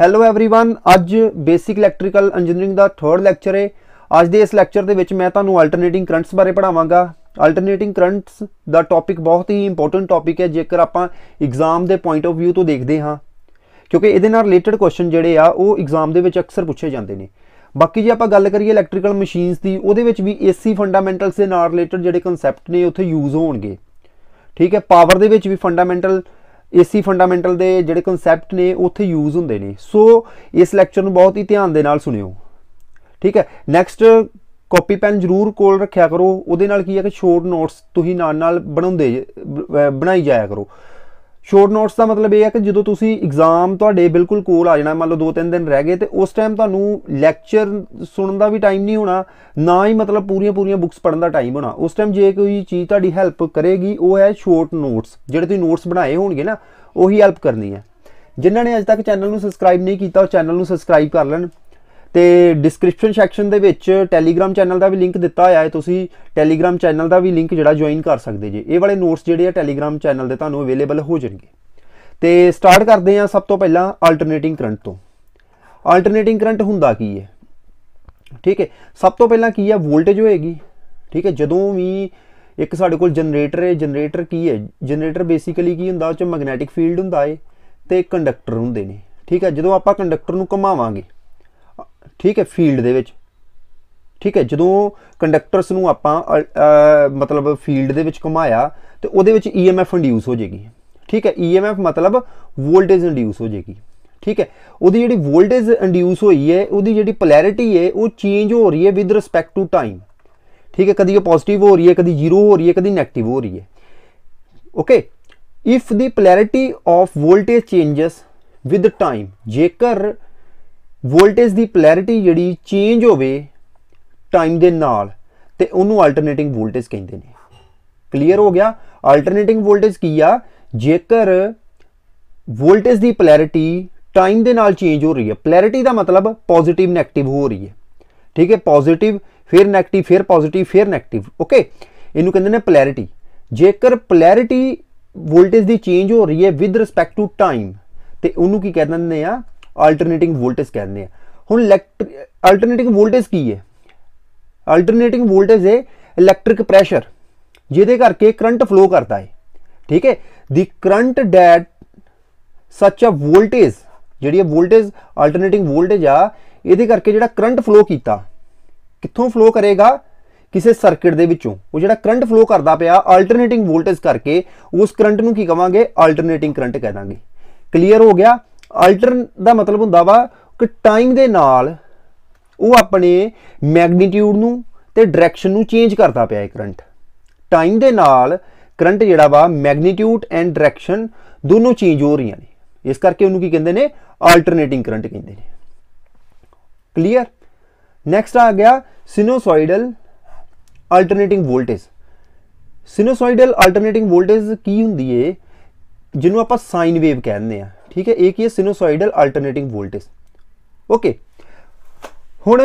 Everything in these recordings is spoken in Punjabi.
ਹੈਲੋ एवरीवन ਅੱਜ ਬੇਸਿਕ ਇਲੈਕਟ੍ਰੀਕਲ ਇੰਜੀਨੀਅਰਿੰਗ ਦਾ 3rd ਲੈਕਚਰ ਹੈ ਅੱਜ ਦੇ ਇਸ ਲੈਕਚਰ ਦੇ ਵਿੱਚ ਮੈਂ ਤੁਹਾਨੂੰ ਅਲਟਰਨੇਟਿੰਗ ਕਰੰਟਸ ਬਾਰੇ ਪੜਾਵਾਂਗਾ ਅਲਟਰਨੇਟਿੰਗ ਕਰੰਟਸ ਦਾ ਟੌਪਿਕ ਬਹੁਤ ਹੀ ਇੰਪੋਰਟੈਂਟ ਟੌਪਿਕ ਹੈ ਜੇਕਰ ਆਪਾਂ ਐਗਜ਼ਾਮ ਦੇ ਪੁਆਇੰਟ ਆਫ View ਤੋਂ ਦੇਖਦੇ ਹਾਂ ਕਿਉਂਕਿ ਇਹਦੇ ਨਾਲ ਰਿਲੇਟਡ ਕੁਐਸਚਨ ਜਿਹੜੇ ਆ ਉਹ ਐਗਜ਼ਾਮ ਦੇ ਵਿੱਚ ਅਕਸਰ ਪੁੱਛੇ ਜਾਂਦੇ ਨੇ ਬਾਕੀ ਜੇ ਆਪਾਂ ਗੱਲ ਕਰੀਏ ਇਲੈਕਟ੍ਰੀਕਲ ਮਸ਼ੀਨਸ ਦੀ ਉਹਦੇ ਵਿੱਚ ਵੀ AC ਫੰਡਾਮੈਂਟਲਸ ਦੇ ਨਾਲ ਰਿਲੇਟਡ ਜਿਹੜੇ ਕਨਸੈਪਟ ਨੇ ਉੱਥੇ ਯੂਜ਼ ਹੋਣਗੇ ਠੀਕ ਹੈ ਪਾਵਰ ਦੇ ਵਿੱਚ ਵੀ ਫੰਡਾਮੈਂਟਲ ਏਸੀ ਫੰਡਾਮੈਂਟਲ ਦੇ ਜਿਹੜੇ ਕਨਸੈਪਟ ਨੇ ਉੱਥੇ ਯੂਜ਼ ਹੁੰਦੇ ਨੇ ਸੋ ਇਸ ਲੈਕਚਰ ਨੂੰ ਬਹੁਤ ਹੀ ਧਿਆਨ ਦੇ ਨਾਲ ਸੁਣਿਓ ਠੀਕ ਹੈ ਨੈਕਸਟ ਕਾਪੀ ਪੈਨ ਜ਼ਰੂਰ ਕੋਲ ਰੱਖਿਆ ਕਰੋ ਉਹਦੇ ਨਾਲ ਕੀ ਹੈ ਕਿ ਸ਼ੋਰਟ ਨੋਟਸ ਤੁਸੀਂ ਨਾਲ ਨਾਲ ਬਣਾਉਂਦੇ ਬਣਾਈ ਜਾਇਆ ਕਰੋ ਸ਼ੋਰਟ ਨੋਟਸ ਦਾ ਮਤਲਬ ਇਹ ਹੈ ਕਿ ਜਦੋਂ ਤੁਸੀਂ ਐਗਜ਼ਾਮ ਤੁਹਾਡੇ ਬਿਲਕੁਲ ਕੋਲ ਆ ਜਾਣਾ ਮੰਨ ਲਓ 2-3 ਦਿਨ ਰਹਿ ਗਏ ਤੇ ਉਸ ਟਾਈਮ ਤੁਹਾਨੂੰ ਲੈਕਚਰ ਸੁਣਨ ਦਾ ਵੀ ਟਾਈਮ ਨਹੀਂ ਹੋਣਾ ਨਾ ਹੀ ਮਤਲਬ ਪੂਰੀਆਂ ਪੂਰੀਆਂ ਬੁੱਕਸ ਪੜਨ ਦਾ ਟਾਈਮ ਹੋਣਾ ਉਸ ਟਾਈਮ ਜੇ ਕੋਈ ਚੀਜ਼ ਤੁਹਾਡੀ ਹੈਲਪ ਕਰੇਗੀ ਉਹ ਹੈ ਸ਼ੋਰਟ ਨੋਟਸ ਜਿਹੜੇ ਤੁਸੀਂ ਨੋਟਸ ਬਣਾਏ ਹੋਣਗੇ ਨਾ ਉਹੀ ਹੈਲਪ ਕਰਨੀ ਹੈ ਜਿਨ੍ਹਾਂ ਨੇ ਅਜੇ ਤੱਕ ਚੈਨਲ ਨੂੰ ਸਬਸਕ੍ਰਾਈਬ ਨਹੀਂ ਕੀਤਾ ਉਹ ਚੈਨਲ ਨੂੰ ਸਬਸਕ੍ਰਾਈਬ ਕਰ ਲੈਣ ਤੇ ਡਿਸਕ੍ਰਿਪਸ਼ਨ ਸੈਕਸ਼ਨ ਦੇ ਵਿੱਚ ਟੈਲੀਗ੍ਰam ਚੈਨਲ ਦਾ ਵੀ ਲਿੰਕ ਦਿੱਤਾ ਹੋਇਆ ਹੈ ਤੁਸੀਂ ਟੈਲੀਗ੍ਰam ਚੈਨਲ ਦਾ ਵੀ ਲਿੰਕ ਜਿਹੜਾ ਜੁਆਇਨ ਕਰ ਸਕਦੇ ਜੇ ਇਹ ਵਾਲੇ ਨੋਟਸ ਜਿਹੜੇ ਆ ਟੈਲੀਗ੍ਰam ਚੈਨਲ ਦੇ ਤੁਹਾਨੂੰ ਅਵੇਲੇਬਲ ਹੋ ਜਾਣਗੇ ਤੇ ਸਟਾਰਟ ਕਰਦੇ ਹਾਂ ਸਭ ਤੋਂ ਪਹਿਲਾਂ ਆਲਟਰਨੇਟਿੰਗ ਕਰੰਟ ਤੋਂ ਆਲਟਰਨੇਟਿੰਗ ਕਰੰਟ ਹੁੰਦਾ ਕੀ ਹੈ ਠੀਕ ਹੈ ਸਭ ਤੋਂ ਪਹਿਲਾਂ ਕੀ ਹੈ ਵੋਲਟੇਜ ਹੋਏਗੀ ਠੀਕ ਹੈ ਜਦੋਂ ਵੀ ਇੱਕ ਸਾਡੇ ਕੋਲ ਜਨਰੇਟਰ ਹੈ ਜਨਰੇਟਰ ਕੀ ਹੈ ਜਨਰੇਟਰ ਬੇਸਿਕਲੀ ਕੀ ਹੁੰਦਾ ਉਹ ਚ ਮੈਗਨੈਟਿਕ ਫੀਲਡ ਹੁੰਦਾ ਹੈ ਤੇ ਕੰਡਕਟਰ ਹੁੰਦੇ ਨੇ ਠੀਕ ਹੈ ਜਦੋਂ ਆਪਾਂ ਕੰਡਕਟਰ ਨੂੰ ਘੁਮਾਵਾਂਗੇ ਠੀਕ ਹੈ ਫੀਲਡ ਦੇ ਵਿੱਚ ਠੀਕ ਹੈ ਜਦੋਂ ਕੰਡਕਟਰਸ ਨੂੰ ਆਪਾਂ ਮਤਲਬ ਫੀਲਡ ਦੇ ਵਿੱਚ ਘੁਮਾਇਆ ਤੇ ਉਹਦੇ ਵਿੱਚ ਈਐਮਐਫ ਇੰਡਿਊਸ ਹੋ ਜੇਗੀ ਠੀਕ ਹੈ ਈਐਮਐਫ ਮਤਲਬ ਵੋਲਟੇਜ ਇੰਡਿਊਸ ਹੋ ਜੇਗੀ ਠੀਕ ਹੈ ਉਹਦੀ ਜਿਹੜੀ ਵੋਲਟੇਜ ਇੰਡਿਊਸ ਹੋਈ ਹੈ ਉਹਦੀ ਜਿਹੜੀ ਪੋਲੈਰਿਟੀ ਹੈ ਉਹ ਚੇਂਜ ਹੋ ਰਹੀ ਹੈ ਵਿਦ ਰਿਸਪੈਕਟ ਟੂ ਟਾਈਮ ਠੀਕ ਹੈ ਕਦੀ ਉਹ ਪੋਜ਼ਿਟਿਵ ਹੋ ਰਹੀ ਹੈ ਕਦੀ ਜ਼ੀਰੋ ਹੋ ਰਹੀ ਹੈ ਕਦੀ ਨੈਗੇਟਿਵ ਹੋ ਰਹੀ ਹੈ okay if the polarity of voltage changes with time ਜੇਕਰ ਵੋਲਟੇਜ ਦੀ ਪੋਲੈਰਿਟੀ ਜਿਹੜੀ ਚੇਂਜ ਹੋਵੇ ਟਾਈਮ ਦੇ ਨਾਲ ਤੇ ਉਹਨੂੰ ਆਲਟਰਨੇਟਿੰਗ ਵੋਲਟੇਜ ਕਹਿੰਦੇ ਨੇ ਕਲੀਅਰ ਹੋ ਗਿਆ ਆਲਟਰਨੇਟਿੰਗ ਵੋਲਟੇਜ ਕੀ ਆ ਜੇਕਰ ਵੋਲਟੇਜ ਦੀ ਪੋਲੈਰਿਟੀ ਟਾਈਮ ਦੇ ਨਾਲ ਚੇਂਜ ਹੋ ਰਹੀ ਹੈ ਪੋਲੈਰਿਟੀ ਦਾ ਮਤਲਬ ਪੋਜ਼ਿਟਿਵ ਨੈਗੇਟਿਵ ਹੋ ਰਹੀ ਹੈ ਠੀਕ ਹੈ ਪੋਜ਼ਿਟਿਵ ਫਿਰ ਨੈਗੇਟਿਵ ਫਿਰ ਪੋਜ਼ਿਟਿਵ ਫਿਰ ਨੈਗੇਟਿਵ ਓਕੇ ਇਹਨੂੰ ਕਹਿੰਦੇ ਨੇ ਪੋਲੈਰਿਟੀ ਜੇਕਰ ਪੋਲੈਰਿਟੀ ਵੋਲਟੇਜ ਦੀ ਚੇਂਜ ਹੋ ਰਹੀ ਹੈ ਵਿਦ ਰਿਸਪੈਕਟ ਟੂ ਟਾਈਮ ਤੇ ਉਹਨੂੰ ਕੀ ਕਹਿੰਦੇ ਨੇ ਆ ਆਲਟਰਨੇਟਿੰਗ ਵੋਲਟੇਜ ਕਹਿੰਦੇ ਆ ਹੁਣ ਆਲਟਰਨੇਟਿੰਗ ਵੋਲਟੇਜ ਕੀ ਹੈ ਆਲਟਰਨੇਟਿੰਗ ਵੋਲਟੇਜ ਹੈ ਇਲੈਕਟ੍ਰਿਕ ਪ੍ਰੈਸ਼ਰ ਜਿਹਦੇ ਕਰਕੇ ਕਰੰਟ ਫਲੋ ਕਰਦਾ ਹੈ ਠੀਕ ਹੈ ਦੀ ਕਰੰਟ ਡੈਟ ਸੱਚ ਆ ਵੋਲਟੇਜ ਜਿਹੜੀ ਇਹ ਵੋਲਟੇਜ ਆਲਟਰਨੇਟਿੰਗ ਵੋਲਟੇਜ ਆ ਇਹਦੇ ਕਰਕੇ ਜਿਹੜਾ ਕਰੰਟ ਫਲੋ ਕੀਤਾ ਕਿੱਥੋਂ ਫਲੋ ਕਰੇਗਾ ਕਿਸੇ ਸਰਕਟ ਦੇ ਵਿੱਚੋਂ ਉਹ ਜਿਹੜਾ ਕਰੰਟ ਫਲੋ ਕਰਦਾ ਪਿਆ ਆਲਟਰਨੇਟਿੰਗ ਵੋਲਟੇਜ ਕਰਕੇ ਉਸ ਕਰੰਟ ਨੂੰ ਕੀ ਕਵਾਂਗੇ ਆਲਟਰਨੇਟਿੰਗ ਕਰੰਟ ਕਹਿ ਦਾਂਗੇ ਕਲੀਅਰ ਹੋ ਗਿਆ ਆਲਟਰ ਦਾ ਮਤਲਬ ਹੁੰਦਾ ਵਾ ਕਿ ਟਾਈਮ ਦੇ ਨਾਲ ਉਹ ਆਪਣੇ ਮੈਗਨੀਟਿਊਡ ਨੂੰ ਤੇ ਡਾਇਰੈਕਸ਼ਨ ਨੂੰ ਚੇਂਜ ਕਰਦਾ ਪਿਆ ਹੈ ਕਰੰਟ ਟਾਈਮ ਦੇ ਨਾਲ ਕਰੰਟ ਜਿਹੜਾ ਵਾ ਮੈਗਨੀਟਿਊਡ ਐਂਡ ਡਾਇਰੈਕਸ਼ਨ ਦੋਨੋਂ ਚੇਂਜ ਹੋ ਰਹੀਆਂ ਨੇ ਇਸ ਕਰਕੇ ਉਹਨੂੰ ਕੀ ਕਹਿੰਦੇ ਨੇ ਆਲਟਰਨੇਟਿੰਗ ਕਰੰਟ ਕਹਿੰਦੇ ਨੇ ਕਲੀਅਰ ਨੈਕਸਟ ਆ ਗਿਆ ਸਿਨੋਸੋਇਡਲ ਆਲਟਰਨੇਟਿੰਗ ਵੋਲਟੇਜ ਸਿਨੋਸੋਇਡਲ ਆਲਟਰਨੇਟਿੰਗ ਵੋਲਟੇਜ ਕੀ ਹੁੰਦੀ ਏ ਜਿਹਨੂੰ ਆਪਾਂ ਸਾਈਨ ਵੇਵ ਕਹਿੰਦੇ ਆ ਠੀਕ ਹੈ ਇੱਕ ਇਹ ਸਿਨੋਸਾਈਡਲ ਅਲਟਰਨੇਟਿੰਗ ਵੋਲਟੇਜ ਓਕੇ ਹੁਣ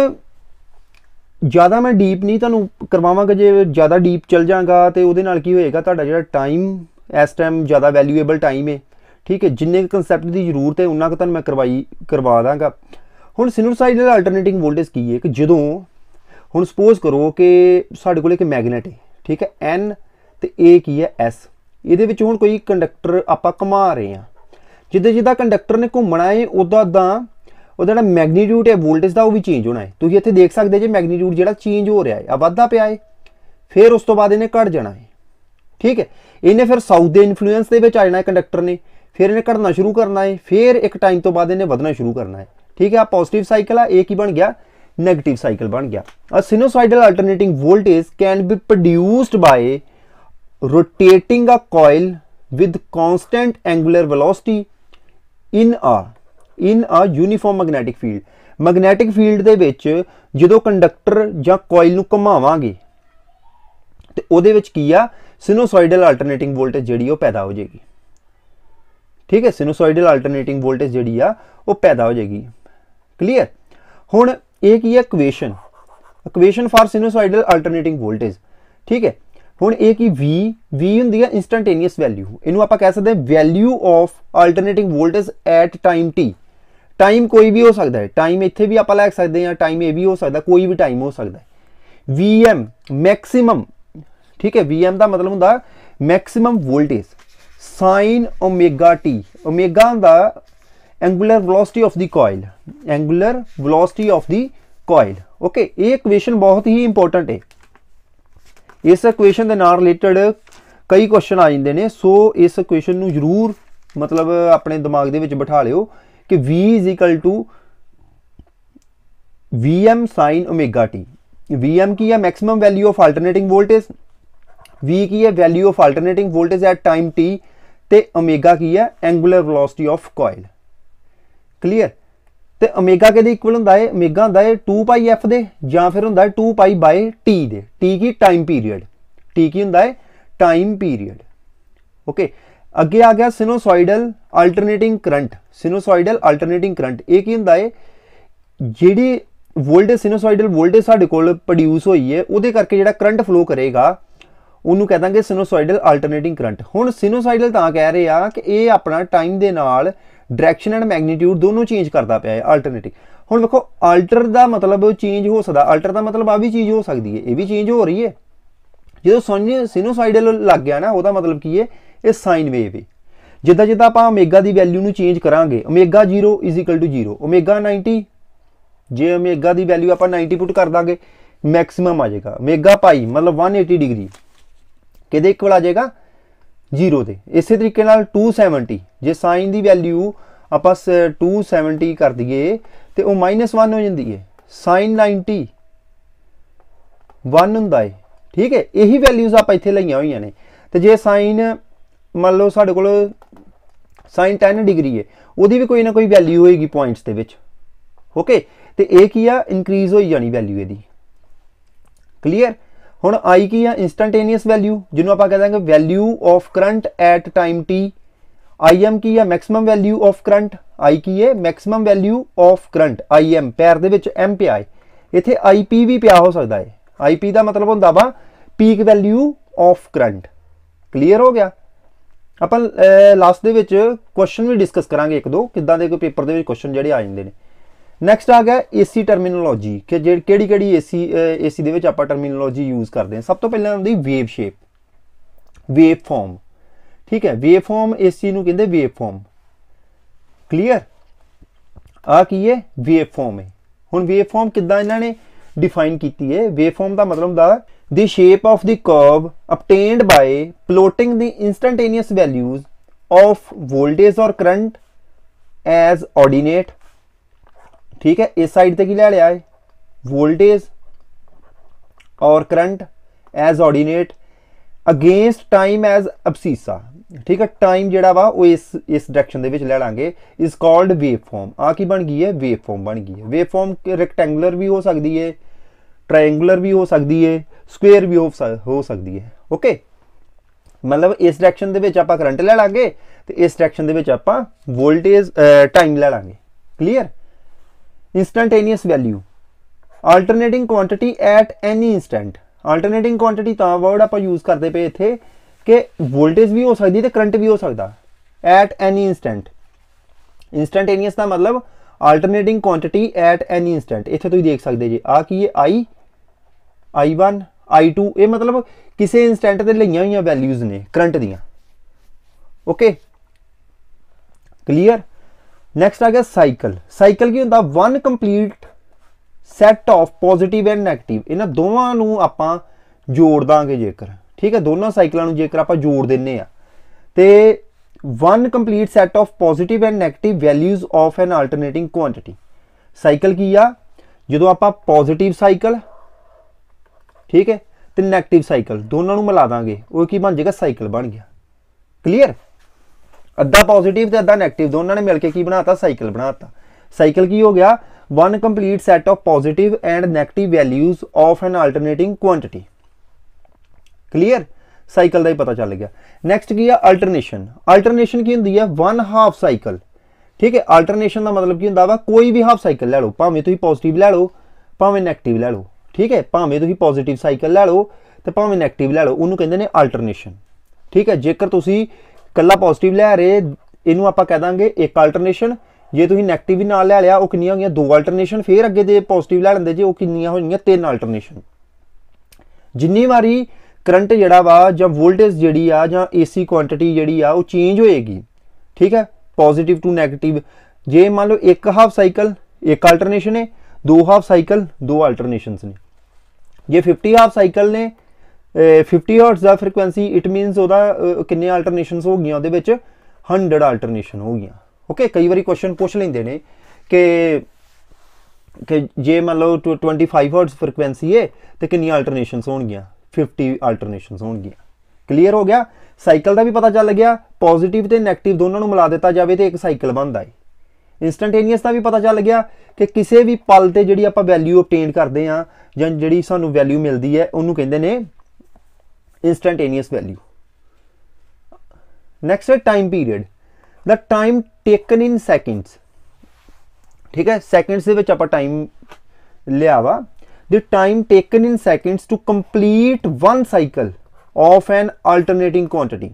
ਜਿਆਦਾ ਮੈਂ ਡੀਪ ਨਹੀਂ ਤੁਹਾਨੂੰ ਕਰਵਾਵਾਂਗਾ ਜੇ ਜਿਆਦਾ ਡੀਪ ਚਲ ਜਾਗਾ ਤੇ ਉਹਦੇ ਨਾਲ ਕੀ ਹੋਏਗਾ ਤੁਹਾਡਾ ਜਿਹੜਾ ਟਾਈਮ ਇਸ ਟਾਈਮ ਜਿਆਦਾ ਵੈਲਿਊਏਬਲ ਟਾਈਮ ਹੈ ਠੀਕ ਹੈ ਜਿੰਨੇ ਕਨਸੈਪਟ ਦੀ ਜ਼ਰੂਰਤ ਹੈ ਉਹਨਾਂ ਕੁ ਤੁਹਾਨੂੰ ਮੈਂ ਕਰਵਾਈ ਕਰਵਾ ਦਾਂਗਾ ਹੁਣ ਸਿਨੋਸਾਈਡਲ ਅਲਟਰਨੇਟਿੰਗ ਵੋਲਟੇਜ ਕੀ ਹੈ ਕਿ ਜਦੋਂ ਹੁਣ ਸਪੋਜ਼ ਕਰੋ ਕਿ ਸਾਡੇ ਕੋਲ ਇੱਕ ਮੈਗਨੇਟ ਹੈ ਠੀਕ ਹੈ N ਤੇ A ਕੀ ਹੈ S ਇਹਦੇ ਵਿੱਚ ਹੁਣ ਕੋਈ ਕੰਡਕਟਰ ਆਪਾਂ ਘੁਮਾ ਰਹੇ ਹਾਂ ਜਿੱਦੇ ਜਿੱਦਾਂ ਕੰਡਕਟਰ ਨੇ ਘੁੰਮਣਾ ਹੈ ਉਦਾਂ ਉਦਾਂ ਉਹਦਾ ਜਿਹੜਾ ਮੈਗਨੀਟਿਊਡ ਹੈ ਵੋਲਟੇਜ ਦਾ ਉਹ ਵੀ ਚੇਂਜ ਹੋਣਾ ਹੈ ਤੁਸੀਂ ਇੱਥੇ ਦੇਖ ਸਕਦੇ ਜੇ ਮੈਗਨੀਟਿਊਡ ਜਿਹੜਾ ਚੇਂਜ ਹੋ ਰਿਹਾ ਹੈ ਆ ਵਧਦਾ ਪਿਆ ਹੈ ਫਿਰ ਉਸ ਤੋਂ ਬਾਅਦ ਇਹਨੇ ਘਟ ਜਾਣਾ ਹੈ ਠੀਕ ਹੈ ਇਹਨੇ ਫਿਰ ਸਾਊਥ ਦੇ ਇਨਫਲੂਐਂਸ ਦੇ ਵਿੱਚ ਆ ਜਾਣਾ ਹੈ ਕੰਡਕਟਰ ਨੇ ਫਿਰ ਇਹਨੇ ਘਟਣਾ ਸ਼ੁਰੂ ਕਰਨਾ ਹੈ ਫਿਰ ਇੱਕ ਟਾਈਮ ਤੋਂ ਬਾਅਦ ਇਹਨੇ ਵਧਣਾ ਸ਼ੁਰੂ ਕਰਨਾ ਹੈ ਠੀਕ ਹੈ ਆ ਪੋਜ਼ਿਟਿਵ ਸਾਈਕਲ ਆ ਇਹ ਕੀ ਬਣ ਗਿਆ ਨੈਗੇਟਿਵ ਸਾਈਕਲ ਬਣ ਗਿਆ a sinusoidal alternating voltage can be produced by rotating a coil with constant angular velocity in a in a uniform magnetic field magnetic field ਦੇ ਵਿੱਚ ਜਦੋਂ ਕੰਡਕਟਰ ਜਾਂ ਕੋਇਲ ਨੂੰ ਘੁਮਾਵਾਂਗੇ ਤੇ ਉਹਦੇ ਵਿੱਚ ਕੀ ਆ ਸਿਨੋਸਾਇਡਲ ਆਲਟਰਨੇਟਿੰਗ ਵੋਲਟੇਜ ਜਿਹੜੀ ਉਹ ਪੈਦਾ ਹੋ ਜਾਏਗੀ ਠੀਕ ਹੈ ਸਿਨੋਸਾਇਡਲ ਆਲਟਰਨੇਟਿੰਗ ਵੋਲਟੇਜ ਜਿਹੜੀ ਆ ਉਹ ਪੈਦਾ ਹੋ ਜਾਏਗੀ ਕਲੀਅਰ ਹੁਣ ਇਹ ਕੀ ਹੈ equation equation for sinusoidal alternating voltage ਠੀਕ ਹੈ ਹੁਣ ਇਹ ਕੀ v v ਹੁੰਦੀ ਹੈ ਇਨਸਟੈਂਟੇਨੀਅਸ ਵੈਲਿਊ ਇਹਨੂੰ ਆਪਾਂ ਕਹਿ ਸਕਦੇ ਹਾਂ value of alternating voltage at time t time ਕੋਈ ਵੀ ਹੋ ਸਕਦਾ ਹੈ ਟਾਈਮ ਇੱਥੇ ਵੀ ਆਪਾਂ ਲੈ ਸਕਦੇ ਹਾਂ ਟਾਈਮ ਇਹ ਵੀ ਹੋ ਸਕਦਾ ਕੋਈ ਵੀ ਟਾਈਮ ਹੋ ਸਕਦਾ ਹੈ vm ਮੈਕਸਿਮਮ ਠੀਕ ਹੈ vm ਦਾ ਮਤਲਬ ਹੁੰਦਾ maximum voltage sin omega t omega ਦਾ angular velocity of the coil angular velocity of the coil okay ਇਹ ਇਕੁਏਸ਼ਨ ਬਹੁਤ ਹੀ ਇੰਪੋਰਟੈਂਟ ਹੈ ਇਸ ਇਕੁਏਸ਼ਨ ਦੇ ਨਾਲ ਰਿਲੇਟਡ ਕਈ ਕੁਐਸਚਨ ਆ ਜਾਂਦੇ ਨੇ ਸੋ ਇਸ ਇਕੁਏਸ਼ਨ ਨੂੰ ਜ਼ਰੂਰ ਮਤਲਬ ਆਪਣੇ ਦਿਮਾਗ ਦੇ ਵਿੱਚ ਬਿਠਾ ਲਿਓ ਕਿ v vm sin omega t vm ਕੀ ਹੈ maximum value of alternating voltage v ਕੀ ਹੈ value of alternating voltage at time t ਤੇ ω ਕੀ ਹੈ angular velocity of coil clear ਤੇ ਓਮੇਗਾ ਕਿਹਦੇ ਇਕੁਅਲ ਹੁੰਦਾ ਹੈ ਓਮੇਗਾ ਹੁੰਦਾ ਹੈ 2 ਪਾਈ ਐਫ ਦੇ ਜਾਂ ਫਿਰ ਹੁੰਦਾ ਹੈ 2 ਪਾਈ ਬਾਈ t ਦੇ t ਕੀ ਟਾਈਮ ਪੀਰੀਅਡ t ਕੀ ਹੁੰਦਾ ਹੈ ਟਾਈਮ ਪੀਰੀਅਡ ਓਕੇ ਅੱਗੇ ਆ ਗਿਆ sinusoidal alternating current sinusoidal alternating current ਇਹ ਕੀ ਹੁੰਦਾ ਹੈ ਜਿਹੜੀ ਵੋਲਟੇਜ ਸਿਨੋਸੋਇਡਲ ਵੋਲਟੇਜ ਸਾਡੇ ਕੋਲ ਪ੍ਰੋਡਿਊਸ ਹੋਈ ਹੈ ਉਹਦੇ ਕਰਕੇ ਜਿਹੜਾ ਕਰੰਟ ਫਲੋ ਕਰੇਗਾ ਉਹਨੂੰ ਕਹਿ ਦਾਂਗੇ ਸਿਨੋਸਾਇਡਲ ਆਲਟਰਨੇਟਿੰਗ ਕਰੰਟ ਹੁਣ ਸਿਨੋਸਾਇਡਲ ਤਾਂ ਕਹਿ ਰਹੇ ਆ ਕਿ ਇਹ ਆਪਣਾ ਟਾਈਮ ਦੇ ਨਾਲ ਡਾਇਰੈਕਸ਼ਨ ਐਂਡ ਮੈਗਨੀਟਿਊਡ ਦੋਨੋਂ ਚੇਂਜ ਕਰਦਾ ਪਿਆ ਹੈ ਆਲਟਰਨੇਟਿੰਗ ਹੁਣ ਵੇਖੋ ਆਲਟਰ ਦਾ ਮਤਲਬ ਚੇਂਜ ਹੋ ਸਕਦਾ ਆਲਟਰ ਦਾ ਮਤਲਬ ਆ ਵੀ ਚੀਜ਼ ਹੋ ਸਕਦੀ ਹੈ ਇਹ ਵੀ ਚੇਂਜ ਹੋ ਰਹੀ ਹੈ ਜਦੋਂ ਸਿਨੋਸਾਇਡਲ ਲੱਗ ਗਿਆ ਨਾ ਉਹਦਾ ਮਤਲਬ ਕੀ ਹੈ ਇਹ ਸਾਈਨ ਵੇਵ ਹੈ ਜਿੱਦਾਂ ਜਿੱਦਾਂ ਆਪਾਂ ਓਮੇਗਾ ਦੀ ਵੈਲਿਊ ਨੂੰ ਚੇਂਜ ਕਰਾਂਗੇ ਓਮੇਗਾ 0 0 ਓਮੇਗਾ 90 ਜੇ ਓਮੇਗਾ ਦੀ ਵੈਲਿਊ ਆਪਾਂ 90 ਪੁੱਟ ਕਰ ਦਾਂਗੇ ਮੈਕਸਿਮਮ ਆ ਜਾਏਗਾ ਓਮੇਗਾ ਪਾਈ ਮਤਲਬ 180 ਡਿਗਰੀ ਕਿਹਦੇ ਇਕੁਅਲ ਆ ਜਾਏਗਾ 0 ਦੇ ਇਸੇ ਤਰੀਕੇ ਨਾਲ 270 ਜੇ sin ਦੀ ਵੈਲਿਊ ਆਪਾਂ 270 ਕਰ ਦਈਏ ਤੇ ਉਹ -1 ਹੋ ਜਾਂਦੀ ਹੈ sin 90 1 ਹੁੰਦਾ ਹੈ ਠੀਕ ਹੈ ਇਹੀ ਵੈਲਿਊਜ਼ ਆਪਾਂ ਇੱਥੇ ਲਈਆਂ ਹੋਈਆਂ ਨੇ ਤੇ ਜੇ sin ਮੰਨ ਲਓ ਸਾਡੇ ਕੋਲ sin 10 ਡਿਗਰੀ ਹੈ ਉਹਦੀ ਵੀ ਕੋਈ ਨਾ ਕੋਈ ਵੈਲਿਊ ਹੋਏਗੀ ਪੁਆਇੰਟਸ ਦੇ ਵਿੱਚ ਓਕੇ ਤੇ ਇਹ ਕੀ ਆ ਇਨਕਰੀਜ਼ ਹੋਈ ਜਾਣੀ ਵੈਲਿਊ ਇਹਦੀ ਕਲੀਅਰ ਹੁਣ i ਕੀ ਆ ਇਨਸਟੈਂਟੇਨੀਅਸ ਵੈਲਿਊ ਜਿਹਨੂੰ ਆਪਾਂ ਕਹਿੰਦੇ ਦਾਂਗੇ value of current at time t im ਕੀ ਆ maximum value of current i ਕੀ ਹੈ maximum value of current im ਪੈਰ ਦੇ ਵਿੱਚ m ਪਿਆ ਹੈ ਇੱਥੇ ip ਵੀ ਪਿਆ ਹੋ ਸਕਦਾ ਹੈ ip ਦਾ ਮਤਲਬ ਹੁੰਦਾ ਵਾ peak value of current clear ਹੋ ਗਿਆ ਆਪਾਂ ਲਾਸਟ ਦੇ ਵਿੱਚ ਕੁਐਸਚਨ ਵੀ ਡਿਸਕਸ ਕਰਾਂਗੇ ਇੱਕ ਦੋ ਕਿੱਦਾਂ ਦੇ ਕੋਈ ਪੇਪਰ ਦੇ ਵਿੱਚ ਕੁਐਸਚਨ ਜਿਹੜੇ ਆ ਜਾਂਦੇ ਨੇ ਨੈਕਸਟ ਆ ਗਿਆ ਏਸੀ ਟਰਮੀਨੋਲੋਜੀ ਕਿ ਜਿਹੜੀ ਕਿਹੜੀ ਕਿਹੜੀ ਏਸੀ ਏਸੀ ਦੇ ਵਿੱਚ ਆਪਾਂ ਟਰਮੀਨੋਲੋਜੀ ਯੂਜ਼ ਕਰਦੇ ਹਾਂ ਸਭ ਤੋਂ ਪਹਿਲਾਂ ਆਉਂਦੀ ਵੇਵ ਸ਼ੇਪ ਵੇਵ ਫਾਰਮ ਠੀਕ ਹੈ ਵੇਵ ਫਾਰਮ ਏਸੀ ਨੂੰ ਕਹਿੰਦੇ ਵੇਵ ਫਾਰਮ ਕਲੀਅਰ ਆ ਕੀ ਹੈ ਵੇਵ ਫਾਰਮ ਹੈ ਹੁਣ ਵੇਵ ਫਾਰਮ ਕਿੱਦਾਂ ਇਹਨਾਂ ਨੇ ਡਿਫਾਈਨ ਕੀਤੀ ਹੈ ਵੇਵ ਫਾਰਮ ਦਾ ਮਤਲਬ ਹੁੰਦਾ the shape of the curve obtained by plotting the instantaneous values of voltage ਔਰ ਕਰੰਟ ਐਸ ਆਰਡੀਨੇਟ ਠੀਕ ਹੈ ਇਸ ਸਾਈਡ ਤੇ ਕੀ ਲੈ ਲਿਆ ਹੈ ਵੋਲਟੇਜ ਔਰ current as ordinate against time as abscissa ਠੀਕ ਹੈ ਟਾਈਮ ਜਿਹੜਾ ਵਾ ਉਹ ਇਸ ਇਸ ਡਾਇਰੈਕਸ਼ਨ ਦੇ ਵਿੱਚ ਲੈ ਲਾਂਗੇ ਇਸ ਕਾਲਡ ਵੇਵ ਫਾਰਮ ਆ ਕੀ ਬਣ ਗਈ ਹੈ ਵੇਵ ਫਾਰਮ ਬਣ ਗਈ ਹੈ ਵੇਵ ਫਾਰਮ ਰੈਕਟੈਂਗੂਲਰ ਵੀ ਹੋ ਸਕਦੀ ਹੈ ਟ੍ਰਾਇੰਗੂਲਰ ਵੀ ਹੋ ਸਕਦੀ ਹੈ ਸਕੁਅਰ ਵੀ ਹੋ ਸਕਦੀ ਹੈ ਓਕੇ ਮਤਲਬ ਇਸ ਡਾਇਰੈਕਸ਼ਨ ਦੇ ਵਿੱਚ ਆਪਾਂ ਕਰੰਟ ਲੈ ਲਾਂਗੇ ਤੇ ਇਸ ਡਾਇਰੈਕਸ਼ਨ ਦੇ ਵਿੱਚ ਆਪਾਂ ਵੋਲਟੇਜ ਟਾਈਮ ਲੈ ਲਾਂਗੇ clear instantaneous value alternating quantity at any instant alternating quantity ਤਾਂ ਵਰਡ ਆਪਾਂ ਯੂਜ਼ ਕਰਦੇ ਪਏ ਇੱਥੇ ਕਿ ਵੋਲਟੇਜ ਵੀ ਹੋ ਸਕਦੀ ਤੇ ਕਰੰਟ ਵੀ ਹੋ ਸਕਦਾ at any instant instantaneous ਦਾ ਮਤਲਬ alternating quantity at any instant ਇੱਥੇ ਤੁਸੀਂ ਦੇਖ ਸਕਦੇ ਜੀ ਆ ਕੀ ਇਹ i i1 i2 ਇਹ ਮਤਲਬ ਕਿਸੇ ਇਨਸਟੈਂਟ ਤੇ ਲਈਆਂ ਹੋਈਆਂ ਵੈਲਿਊਜ਼ ਨੇ ਕਰੰਟ ਦੀਆਂ ਓਕੇ ਕਲੀਅਰ ਨੈਕਸਟ ਆ ਗਿਆ ਸਾਈਕਲ ਸਾਈਕਲ ਕੀ ਹੁੰਦਾ one complete set of positive and negative ਇਹਨਾਂ ਦੋਵਾਂ ਨੂੰ ਆਪਾਂ ਜੋੜ ਦਾਂਗੇ ਜੇਕਰ ਠੀਕ ਹੈ ਦੋਨਾਂ ਸਾਈਕਲਾਂ ਨੂੰ ਜੇਕਰ ਆਪਾਂ ਜੋੜ ਦਿੰਨੇ ਆ ਤੇ one complete set of positive and negative values of an alternating quantity cycle ਕੀ ਆ ਜਦੋਂ ਆਪਾਂ ਪੋਜ਼ਿਟਿਵ ਸਾਈਕਲ ਠੀਕ ਹੈ ਤੇ 네ਗੇਟਿਵ ਸਾਈਕਲ ਦੋਨਾਂ ਨੂੰ ਮਿਲਾ ਦਾਂਗੇ ਉਹ ਕੀ ਬਣ ਜਾਏਗਾ ਸਾਈਕਲ ਬਣ ਗਿਆ ਕਲੀਅਰ ਅੱਧਾ ਪੋਜ਼ਿਟਿਵ ਤੇ ਅੱਧਾ 네ਗੇਟਿਵ ਦੋਨਾਂ ਨੇ ਮਿਲ ਕੇ ਕੀ ਬਣਾਤਾ ਸਾਈਕਲ ਬਣਾਤਾ ਸਾਈਕਲ ਕੀ ਹੋ ਗਿਆ one complete set of positive and negative values of an alternating quantity clear cycle ਦਾ ਹੀ ਪਤਾ ਚੱਲ ਗਿਆ ਨੈਕਸਟ ਕੀ ਆ ਅਲਟਰਨੇਸ਼ਨ ਅਲਟਰਨੇਸ਼ਨ ਕੀ ਹੁੰਦੀ ਹੈ 1 ਹਾਫ ਸਾਈਕਲ ਠੀਕ ਹੈ ਅਲਟਰਨੇਸ਼ਨ ਦਾ ਮਤਲਬ ਕੀ ਹੁੰਦਾ ਵਾ ਕੋਈ ਵੀ ਹਾਫ ਸਾਈਕਲ ਲੈ ਲਓ ਭਾਵੇਂ ਤੁਸੀਂ ਪੋਜ਼ਿਟਿਵ ਲੈ ਲਓ ਭਾਵੇਂ 네ਗੇਟਿਵ ਲੈ ਲਓ ਠੀਕ ਹੈ ਭਾਵੇਂ ਤੁਸੀਂ ਪੋਜ਼ਿਟਿਵ ਸਾਈਕਲ ਲੈ ਲਓ ਤੇ ਭਾਵੇਂ 네ਗੇਟਿਵ ਲੈ ਲਓ ਉਹਨੂੰ ਕਹਿੰਦੇ ਨੇ ਅਲਟਰਨੇਸ਼ਨ ਠੀਕ ਹੈ ਜੇਕਰ ਤੁਸੀਂ ਕੱਲਾ ਪੋਜ਼ਿਟਿਵ ਲੈ ਰਹੇ ਇਹਨੂੰ ਆਪਾਂ ਕਹਿ ਦਾਂਗੇ ਇੱਕ ਆਲਟਰਨੇਸ਼ਨ ਜੇ ਤੁਸੀਂ 네ਗੇਟਿਵ ਵੀ ਨਾਲ ਲੈ ਲਿਆ ਉਹ ਕਿੰਨੀਆਂ ਹੋ ਗਈਆਂ ਦੋ ਆਲਟਰਨੇਸ਼ਨ ਫੇਰ ਅੱਗੇ ਦੇ ਪੋਜ਼ਿਟਿਵ ਲੈ ਲੈਂਦੇ ਜੇ ਉਹ ਕਿੰਨੀਆਂ ਗਈਆਂ ਤਿੰਨ ਆਲਟਰਨੇਸ਼ਨ ਜਿੰਨੀ ਵਾਰੀ ਕਰੰਟ ਜਿਹੜਾ ਵਾ ਜਾਂ ਵੋਲਟੇਜ ਜਿਹੜੀ ਆ ਜਾਂ ਏਸੀ ਕੁਆਂਟੀਟੀ ਜਿਹੜੀ ਆ ਉਹ ਚੇਂਜ ਹੋਏਗੀ ਠੀਕ ਹੈ ਪੋਜ਼ਿਟਿਵ ਟੂ 네ਗੇਟਿਵ ਜੇ ਮੰਨ ਲਓ ਇੱਕ ਹਾਫ ਸਾਈਕਲ ਇੱਕ ਆਲਟਰਨੇਸ਼ਨ ਹੈ ਦੋ ਹਾਫ ਸਾਈਕਲ ਦੋ ਆਲਟਰਨੇਸ਼ਨਸ ਨੇ ਜੇ 50 ਹਾਫ ਸਾਈਕਲ ਨੇ 50 ਹਰਟਜ਼ ਦਾ ਫ੍ਰੀਕੁਐਂਸੀ ਇਟ ਮੀਨਸ ਉਹਦਾ ਕਿੰਨੇ ਆਲਟਰਨੇਸ਼ਨਸ ਹੋ ਗਈਆਂ ਉਹਦੇ ਵਿੱਚ 100 ਆਲਟਰਨੇਸ਼ਨ ਹੋ ਗਈਆਂ ਓਕੇ ਕਈ ਵਾਰੀ ਕੁਐਸਚਨ ਪੁੱਛ ਲੈਂਦੇ ਨੇ ਕਿ ਕਿ ਜੇ ਮੰਨ ਲਓ 25 ਹਰਟਜ਼ ਫ੍ਰੀਕੁਐਂਸੀ ਹੈ ਤੇ ਕਿੰਨੀ ਆਲਟਰਨੇਸ਼ਨਸ ਹੋਣਗੀਆਂ 50 ਆਲਟਰਨੇਸ਼ਨਸ ਹੋਣਗੀਆਂ ਕਲੀਅਰ ਹੋ ਗਿਆ ਸਾਈਕਲ ਦਾ ਵੀ ਪਤਾ ਚੱਲ ਗਿਆ ਪੋਜ਼ਿਟਿਵ ਤੇ 네ਗੇਟਿਵ ਦੋਨਾਂ ਨੂੰ ਮਿਲਾ ਦਿੱਤਾ ਜਾਵੇ ਤੇ ਇੱਕ ਸਾਈਕਲ ਬਣਦਾ ਹੈ ਇਨਸਟੈਂਟੇਨੀਅਸ ਦਾ ਵੀ ਪਤਾ ਚੱਲ ਗਿਆ ਕਿ ਕਿਸੇ ਵੀ ਪਲ ਤੇ ਜਿਹੜੀ ਆਪਾਂ ਵੈਲਿਊ ਅਬਟੇਨ ਕਰਦੇ ਆ ਜਾਂ ਜਿਹੜੀ ਸਾਨੂੰ ਵੈਲਿਊ ਮਿਲਦੀ ਹੈ ਉਹਨੂੰ ਕਹਿੰਦੇ ਨੇ instantaneous value. Next is time period. The time taken in seconds. ਠੀਕ ਹੈ ਸੈਕਿੰਡਸ ਦੇ ਵਿੱਚ ਆਪਾਂ ਟਾਈਮ ਲਿਆ ਵਾ the time taken in seconds to complete one cycle of an alternating quantity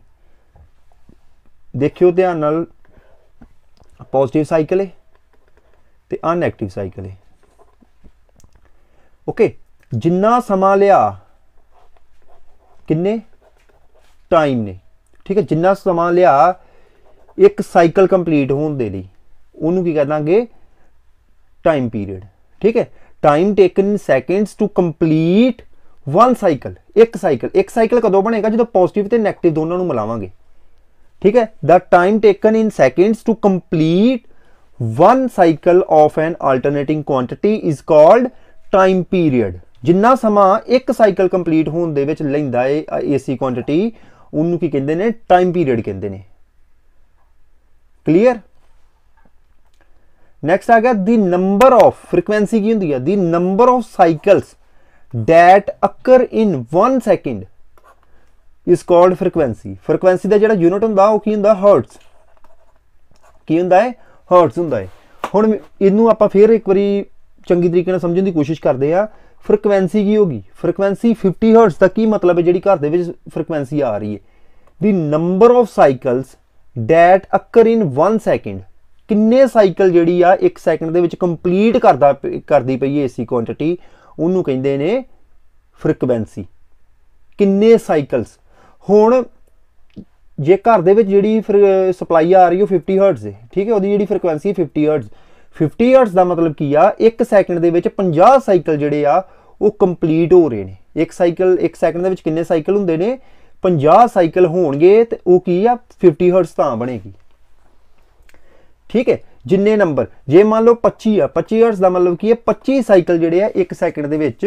ਦੇਖਿਓ ਧਿਆਨ ਨਾਲ ਪੋਜ਼ਿਟਿਵ ਸਾਈਕਲ ਹੈ ਤੇ ਅਨਐਕਟਿਵ ਸਾਈਕਲ ਹੈ ਓਕੇ ਜਿੰਨਾ ਸਮਾਂ ਲਿਆ ਕਿੰਨੇ ਟਾਈਮ ਨੇ ਠੀਕ ਹੈ ਜਿੰਨਾ ਸਮਾਂ ਲਿਆ ਇੱਕ ਸਾਈਕਲ ਕੰਪਲੀਟ ਹੋਣ ਦੇ ਲਈ ਉਹਨੂੰ ਕੀ ਕਹਾਂਗੇ ਟਾਈਮ ਪੀਰੀਅਡ ਠੀਕ ਹੈ time taken seconds to complete one cycle ਇੱਕ ਸਾਈਕਲ ਇੱਕ ਸਾਈਕਲ ਕਦੋਂ ਬਣੇਗਾ ਜਦੋਂ ਪੋਜ਼ਿਟਿਵ ਤੇ 네ਗੇਟਿਵ ਦੋਨਾਂ ਨੂੰ ਮਿਲਾਵਾਂਗੇ ਠੀਕ ਹੈ the time taken in seconds to complete one cycle of an alternating quantity is called time period ਜਿੰਨਾ ਸਮਾਂ ਇੱਕ ਸਾਈਕਲ ਕੰਪਲੀਟ ਹੋਣ ਦੇ ਵਿੱਚ ਲੈਂਦਾ ਏ ਏਸੀ ਕੁਆਂਟੀਟੀ ਉਹਨੂੰ ਕੀ ਕਹਿੰਦੇ ਨੇ ਟਾਈਮ ਪੀਰੀਅਡ ਕਹਿੰਦੇ ਨੇ ਕਲੀਅਰ ਨੈਕਸਟ ਆ ਗਿਆ ਦੀ ਨੰਬਰ ਆਫ ਫ੍ਰੀਕੁਐਂਸੀ ਕੀ ਹੁੰਦੀ ਆ the number of cycles that occur in 1 second is called frequency frequency ਦਾ ਜਿਹੜਾ ਯੂਨਿਟ ਹੁੰਦਾ ਉਹ ਕੀ ਹੁੰਦਾ ਹਰਟਸ ਕੀ ਹੁੰਦਾ ਹੈ ਹਰਟਸ ਹੁੰਦਾ ਹੈ ਹੁਣ ਇਹਨੂੰ ਆਪਾਂ ਫੇਰ ਇੱਕ ਵਾਰੀ ਚੰਗੀ ਤਰੀਕੇ ਨਾਲ ਸਮਝਣ ਦੀ ਕੋਸ਼ਿਸ਼ ਕਰਦੇ ਆ ਫ੍ਰੀਕਵੈਂਸੀ ਕੀ ਹੋਗੀ ਫ੍ਰੀਕਵੈਂਸੀ 50 ਹਰਟਜ਼ ਦਾ ਕੀ ਮਤਲਬ ਹੈ ਜਿਹੜੀ ਘਰ ਦੇ ਵਿੱਚ ਫ੍ਰੀਕਵੈਂਸੀ ਆ ਰਹੀ ਹੈ the number of cycles that occur in 1 second ਕਿੰਨੇ ਸਾਈਕਲ ਜਿਹੜੀ ਆ 1 ਸੈਕਿੰਡ ਦੇ ਵਿੱਚ ਕੰਪਲੀਟ ਕਰਦਾ ਕਰਦੀ ਪਈ ਏਸੀ ਕੁਆਂਟੀਟੀ ਉਹਨੂੰ ਕਹਿੰਦੇ ਨੇ ਫ੍ਰੀਕਵੈਂਸੀ ਕਿੰਨੇ ਸਾਈਕਲਸ ਹੁਣ ਜੇ ਘਰ ਦੇ ਵਿੱਚ ਜਿਹੜੀ ਸਪਲਾਈ ਆ ਰਹੀ ਹੋ 50 ਹਰਟਜ਼ ਹੈ ਠੀਕ ਹੈ ਉਹਦੀ ਜਿਹੜੀ ਫ੍ਰੀਕਵੈਂਸੀ 50 ਹਰਟਜ਼ 50 ਹਰਟਸ ਦਾ ਮਤਲਬ ਕੀ ਆ 1 ਸੈਕਿੰਡ ਦੇ ਵਿੱਚ 50 ਸਾਈਕਲ ਜਿਹੜੇ ਆ ਉਹ ਕੰਪਲੀਟ ਹੋ ਰਹੇ ਨੇ ਇੱਕ ਸਾਈਕਲ 1 ਸੈਕਿੰਡ ਦੇ ਵਿੱਚ ਕਿੰਨੇ ਸਾਈਕਲ ਹੁੰਦੇ ਨੇ 50 ਸਾਈਕਲ ਹੋਣਗੇ ਤੇ ਉਹ ਕੀ ਆ 50 ਹਰਟਸ ਤਾਂ ਬਣੇਗੀ ਠੀਕ ਹੈ ਜਿੰਨੇ ਨੰਬਰ ਜੇ ਮੰਨ ਲਓ 25 ਆ 25 ਹਰਟਸ ਦਾ ਮਤਲਬ ਕੀ ਹੈ 25 ਸਾਈਕਲ ਜਿਹੜੇ ਆ 1 ਸੈਕਿੰਡ ਦੇ ਵਿੱਚ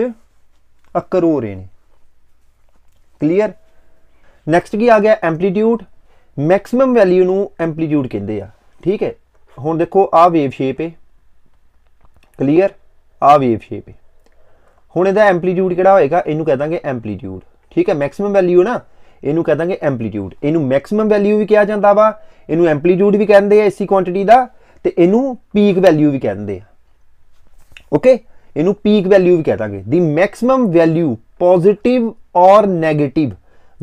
ਅਕਰ ਹੋ ਰਹੇ ਨੇ ਕਲੀਅਰ ਨੈਕਸਟ ਕੀ ਆ ਗਿਆ ਐਂਪਲੀਟਿਊਡ ਮੈਕਸਿਮਮ ਵੈਲਿਊ ਨੂੰ ਐਂਪਲੀਟਿਊਡ ਕਹਿੰਦੇ ਆ ਠੀਕ ਹੈ ਹੁਣ ਦੇਖੋ ਆ ਵੇਵ ਸ਼ੇਪ ਹੈ ਕਲੀਅਰ ਆ ਵੇਵ ਸ਼ੇਪ ਹੈ ਹੁਣ ਇਹਦਾ ਐਂਪਲੀਟਿਊਡ ਕਿਹੜਾ ਹੋਏਗਾ ਇਹਨੂੰ ਕਹ ਦਾਂਗੇ ਐਂਪਲੀਟਿਊਡ ਠੀਕ ਹੈ ਮੈਕਸਿਮਮ ਵੈਲਿਊ ਨਾ ਇਹਨੂੰ ਕਹ ਦਾਂਗੇ ਐਂਪਲੀਟਿਊਡ ਇਹਨੂੰ ਮੈਕਸਿਮਮ ਵੈਲਿਊ ਵੀ ਕਿਹਾ ਜਾਂਦਾ ਵਾ ਇਹਨੂੰ ਐਂਪਲੀਟਿਊਡ ਵੀ ਕਹਿੰਦੇ ਆ ਇਸੀ ਕੁਆਂਟੀਟੀ ਦਾ ਤੇ ਇਹਨੂੰ ਪੀਕ ਵੈਲਿਊ ਵੀ ਕਹਿੰਦੇ ਆ ਓਕੇ ਇਹਨੂੰ ਪੀਕ ਵੈਲਿਊ ਵੀ ਕਹ ਦਾਂਗੇ ਦੀ ਮੈਕਸਿਮਮ ਵੈਲਿਊ ਪੋਜ਼ਿਟਿਵ ਔਰ 네ਗੇਟਿਵ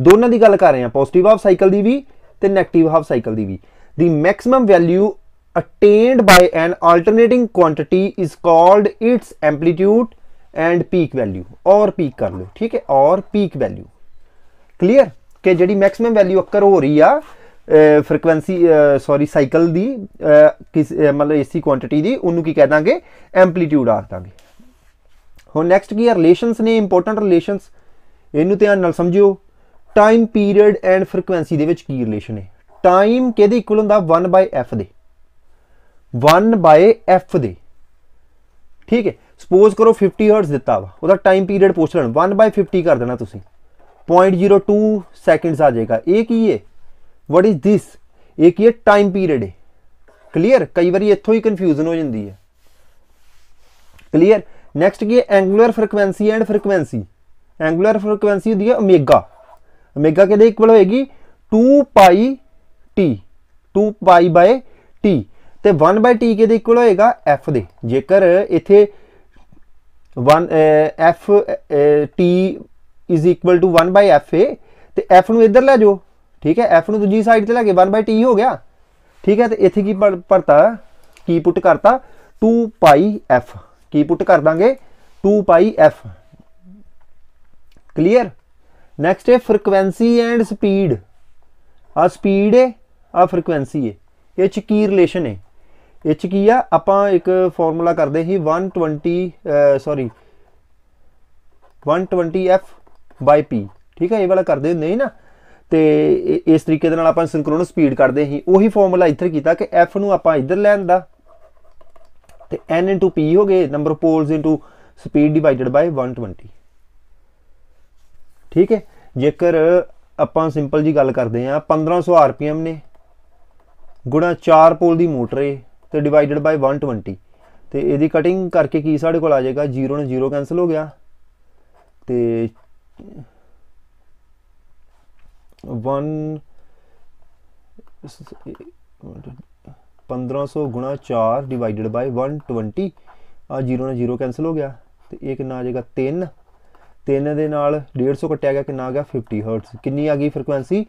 ਦੋਨਾਂ ਦੀ ਗੱਲ ਕਰ ਰਹੇ ਆ ਪੋਜ਼ਿਟਿਵ ਹਾਫ ਸਾਈਕਲ ਦੀ ਵੀ ਤੇ 네ਗੇਟਿਵ ਹਾਫ ਸਾਈਕਲ ਦੀ ਵੀ the maximum value attained by an alternating quantity is called its amplitude and peak value ਔਰ ਪੀਕ ਕਰ ਲਿਓ ਠੀਕ ਹੈ ਔਰ ਪੀਕ ਵੈਲਿਊ ਕਲੀਅਰ ਕਿ ਜਿਹੜੀ ਮੈਕਸਿਮਮ ਵੈਲਿਊ ਅਕਰ ਹੋ ਰਹੀ ਆ ਫ੍ਰੀਕੁਐਂਸੀ ਸੌਰੀ ਸਾਈਕਲ ਦੀ ਕਿਸ ਮਤਲਬ ਏਸੀ ਕੁਆਂਟੀਟੀ ਦੀ ਉਹਨੂੰ ਕੀ ਕਹਿ ਦਾਂਗੇ ਐਂਪਲੀਟਿਊਡ ਆਖ ਦਾਂਗੇ ਹੁਣ ਨੈਕਸਟ ਕੀ ਆ ਰਿਲੇਸ਼ਨਸ ਨੇ ਇੰਪੋਰਟੈਂਟ ਰਿਲੇਸ਼ਨਸ ਇਹਨੂੰ ਧਿਆਨ ਨਾਲ ਸਮਝਿਓ ਟਾਈਮ ਪੀਰੀਅਡ ਐਂਡ ਫ੍ਰੀਕੁਐਂਸੀ ਦੇ ਵਿੱਚ ਕੀ ਰਿਲੇਸ਼ਨ ਹੈ ਟਾਈਮ ਕਿਹਦੇ ਇਕੁਅਲ ਹੁੰਦਾ 1/f ਦੇ 1 ਬਾਈ f ਦੇ ਠੀਕ ਹੈ ਸਪੋਜ਼ ਕਰੋ 50 ਹਰਟਜ਼ ਦਿੱਤਾ ਵਾ ਉਹਦਾ ਟਾਈਮ ਪੀਰੀਅਡ ਪੁੱਛ ਲੈਣ 1 ਬਾਈ 50 ਕਰ ਦੇਣਾ ਤੁਸੀਂ 0.02 ਸੈਕਿੰਡਸ ਆ ਜਾਏਗਾ ਇਹ ਕੀ ਹੈ ਵਾਟ ਇਜ਼ ਥਿਸ ਇਹ ਕੀ ਹੈ ਟਾਈਮ ਪੀਰੀਅਡ ਹੈ ਕਲੀਅਰ ਕਈ ਵਾਰੀ ਇੱਥੋਂ ਹੀ ਕਨਫਿਊਜ਼ਨ ਹੋ ਜਾਂਦੀ ਹੈ ਕਲੀਅਰ ਨੈਕਸਟ ਕੀ ਹੈ angular frequency and frequency angular frequency ਹੁੰਦੀ ਹੈ ਓਮੇਗਾ ਓਮੇਗਾ ਕਿਹਦੇ ਇਕੁਅਲ ਹੋਏਗੀ 2 ਪਾਈ ਟੀ 2 ਪਾਈ ਬਾਈ ਟੀ ਤੇ 1 t ਕੇ ਦੇ ਇਕੁਅਲ ਹੋਏਗਾ f ਦੇ ਜੇਕਰ ਇੱਥੇ 1 f t is equal to 1 fa ਤੇ f ਨੂੰ ਇੱਧਰ ਲੈ ਜਾਓ ਠੀਕ ਹੈ f ਨੂੰ ਦੂਜੀ ਸਾਈਡ ਤੇ ਲੈ ਕੇ 1 t ਹੋ ਗਿਆ ਠੀਕ ਹੈ ਤੇ ਇੱਥੇ ਕੀ ਪਰਤਾ ਕੀ ਪੁੱਟ ਕਰਤਾ 2 f ਕੀ ਪੁੱਟ ਕਰ ਦਾਂਗੇ 2 f ਕਲੀਅਰ ਨੈਕਸਟ ਹੈ ਫ੍ਰੀਕਵੈਂਸੀ ਐਂਡ ਸਪੀਡ ਆ ਸਪੀਡ ਹੈ ਆ ਫ੍ਰੀਕਵੈਂਸੀ ਹੈ ਇਹ ਚ ਕੀ ਰਿਲੇਸ਼ਨ ਹੈ ਇਹ ਚ ਕੀ ਆ ਆਪਾਂ ਇੱਕ ਫਾਰਮੂਲਾ ਕਰਦੇ ਸੀ 120 ਸੌਰੀ 120f/p ਠੀਕ ਹੈ ਇਹ ਵਾਲਾ ਕਰਦੇ ਹੁੰਦੇ ਨਾ ਤੇ ਇਸ ਤਰੀਕੇ ਦੇ ਨਾਲ ਆਪਾਂ ਸਿੰਕ੍ਰੋਨਸ ਸਪੀਡ ਕਰਦੇ ਸੀ ਉਹੀ ਫਾਰਮੂਲਾ ਇੱਥੇ ਕੀਤਾ ਕਿ f ਨੂੰ ਆਪਾਂ ਇੱਧਰ ਲੈਣ ਦਾ ਤੇ n p ਹੋ ਗਏ number poles speed divided by 120 ਠੀਕ ਹੈ ਜੇਕਰ ਆਪਾਂ ਸਿੰਪਲ ਜੀ ਗੱਲ ਕਰਦੇ ਆ 1500 ਆਰਪੀਐਮ ਨੇ ਗੁਣਾ 4 ਪੋਲ ਦੀ ਮੋਟਰ ਏ ਤੇ ਡਿਵਾਈਡਡ ਬਾਈ 120 ਤੇ ਇਹਦੀ ਕਟਿੰਗ ਕਰਕੇ ਕੀ ਸਾਡੇ ਕੋਲ ਆ ਜਾਏਗਾ 0 ਨਾਲ 0 ਕੈਨਸਲ ਹੋ ਗਿਆ ਤੇ 1 1500 ਗੁਣਾ 4 ਡਿਵਾਈਡਡ ਬਾਈ 120 ਆ 0 ਨਾਲ 0 ਕੈਨਸਲ ਹੋ ਗਿਆ ਤੇ ਇਹ ਕਿੰਨਾ ਆ ਜਾਏਗਾ 3 3 ਦੇ ਨਾਲ 150 ਕੱਟਿਆ ਗਿਆ ਕਿੰਨਾ ਆ ਗਿਆ 50 ਹਰਟਜ਼ ਕਿੰਨੀ ਆ ਗਈ ਫ੍ਰੀਕੁਐਂਸੀ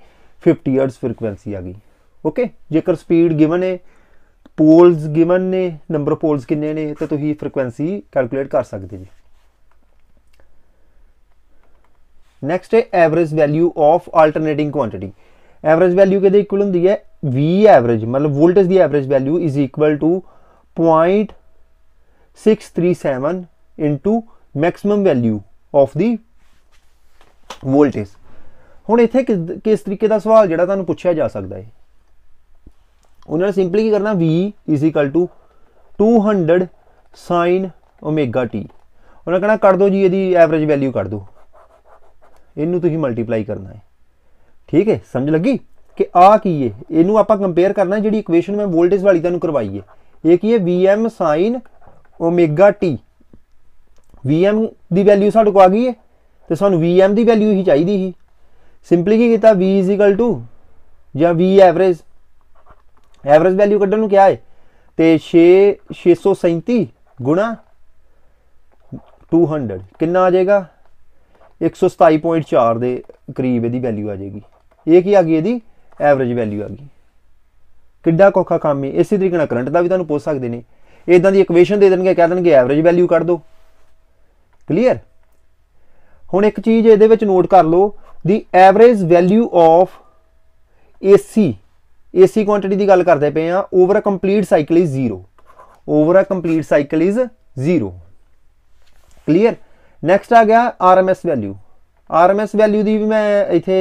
50 ਹਰਟਜ਼ ਫ੍ਰੀਕੁਐਂਸੀ ਆ ਗਈ ਓਕੇ ਜੇਕਰ ਸਪੀਡ ਗਿਵਨ ਹੈ ਪੋਲਸ ਗਿਵਨ ਨੇ ਨੰਬਰ ਆਫ ਪੋਲਸ ਕਿੰਨੇ ਨੇ ਤੇ ਤੁਸੀਂ ਫ੍ਰੀਕੁਐਂਸੀ ਕੈਲਕੂਲੇਟ ਕਰ ਸਕਦੇ ਜੀ ਨੈਕਸਟ ਹੈ average value of alternating quantity average value ਕਿਹਦੇ ਇਕੁਅਲ ਹੁੰਦੀ ਹੈ V ਐਵਰੇਜ ਮਤਲਬ ਵੋਲਟੇਜ ਦੀ average value is equal to 0.637 into maximum value of the voltage ਹੁਣ ਇੱਥੇ ਕਿਸ ਤਰੀਕੇ ਦਾ ਸਵਾਲ ਜਿਹੜਾ ਤੁਹਾਨੂੰ ਪੁੱਛਿਆ ਜਾ ਸਕਦਾ ਹੈ ਉਹਨਾਂ ਨੇ ਸਿੰਪਲੀ ਕੀ ਕਰਨਾ v 200 sin omega t ਉਹਨਾਂ ਕਹਣਾ ਕੱਢ ਦਿਓ ਜੀ ਇਹਦੀ ਐਵਰੇਜ ਵੈਲਿਊ ਕੱਢ ਦਿਓ ਇਹਨੂੰ ਤੁਸੀਂ ਮਲਟੀਪਲਾਈ ਕਰਨਾ ਹੈ ਠੀਕ ਹੈ ਸਮਝ ਲੱਗੀ ਕਿ ਆ ਕੀ ਹੈ ਇਹਨੂੰ ਆਪਾਂ ਕੰਪੇਅਰ ਕਰਨਾ ਜਿਹੜੀ ਇਕੁਏਸ਼ਨ ਮੈਂ ਵੋਲਟੇਜ ਵਾਲੀ ਤੁਹਾਨੂੰ ਕਰਵਾਈ ਹੈ ਇਹ ਕੀ ਹੈ Vm sin omega t Vm ਦੀ ਵੈਲਿਊ ਸਾਡੇ ਕੋ ਆ ਗਈ ਹੈ ਤੇ ਸਾਨੂੰ Vm ਦੀ ਵੈਲਿਊ ਹੀ ਚਾਹੀਦੀ ਸੀ ਸਿੰਪਲੀ ਕੀ ਕੀਤਾ V ਜਾਂ V ਐਵਰੇਜ ਐਵਰੇਜ ਵੈਲਿਊ ਕੱਢਣ ਨੂੰ ਕਿਹਾ ਹੈ ਤੇ 6 637 ਗੁਣਾ 200 ਕਿੰਨਾ ਆ ਜਾਏਗਾ 127.4 ਦੇ ਕਰੀਬ ਇਹਦੀ ਵੈਲਿਊ ਆ ਜਾਏਗੀ ਇਹ ਕੀ ਆ ਗਈ ਇਹਦੀ ਐਵਰੇਜ ਵੈਲਿਊ ਆ ਗਈ ਕਿੱਡਾ ਕੋਖਾ ਕੰਮ ਹੈ ਇਸੇ ਤਰੀਕੇ ਨਾਲ ਕਰੰਟ ਦਾ ਵੀ ਤੁਹਾਨੂੰ ਪੁੱਛ ਸਕਦੇ ਨੇ ਇਦਾਂ ਦੀ ਇਕੁਏਸ਼ਨ ਦੇ ਦੇਣਗੇ ਕਹਿ ਦੇਣਗੇ ਐਵਰੇਜ ਵੈਲਿਊ ਕੱਢ ਦਿਓ ਕਲੀਅਰ ਹੁਣ ਇੱਕ ਚੀਜ਼ ਇਹਦੇ ਵਿੱਚ ਨੋਟ ਕਰ ਲਓ ਦੀ average value of AC AC quantity ਦੀ ਗੱਲ ਕਰਦੇ ਪਏ ਆ over a complete cycle is 0 over a complete cycle is 0 clear next ਆ ਗਿਆ ਆਰਐਮਐਸ ਵੈਲਿਊ ਆਰਐਮਐਸ ਵੈਲਿਊ ਦੀ ਵੀ ਮੈਂ ਇੱਥੇ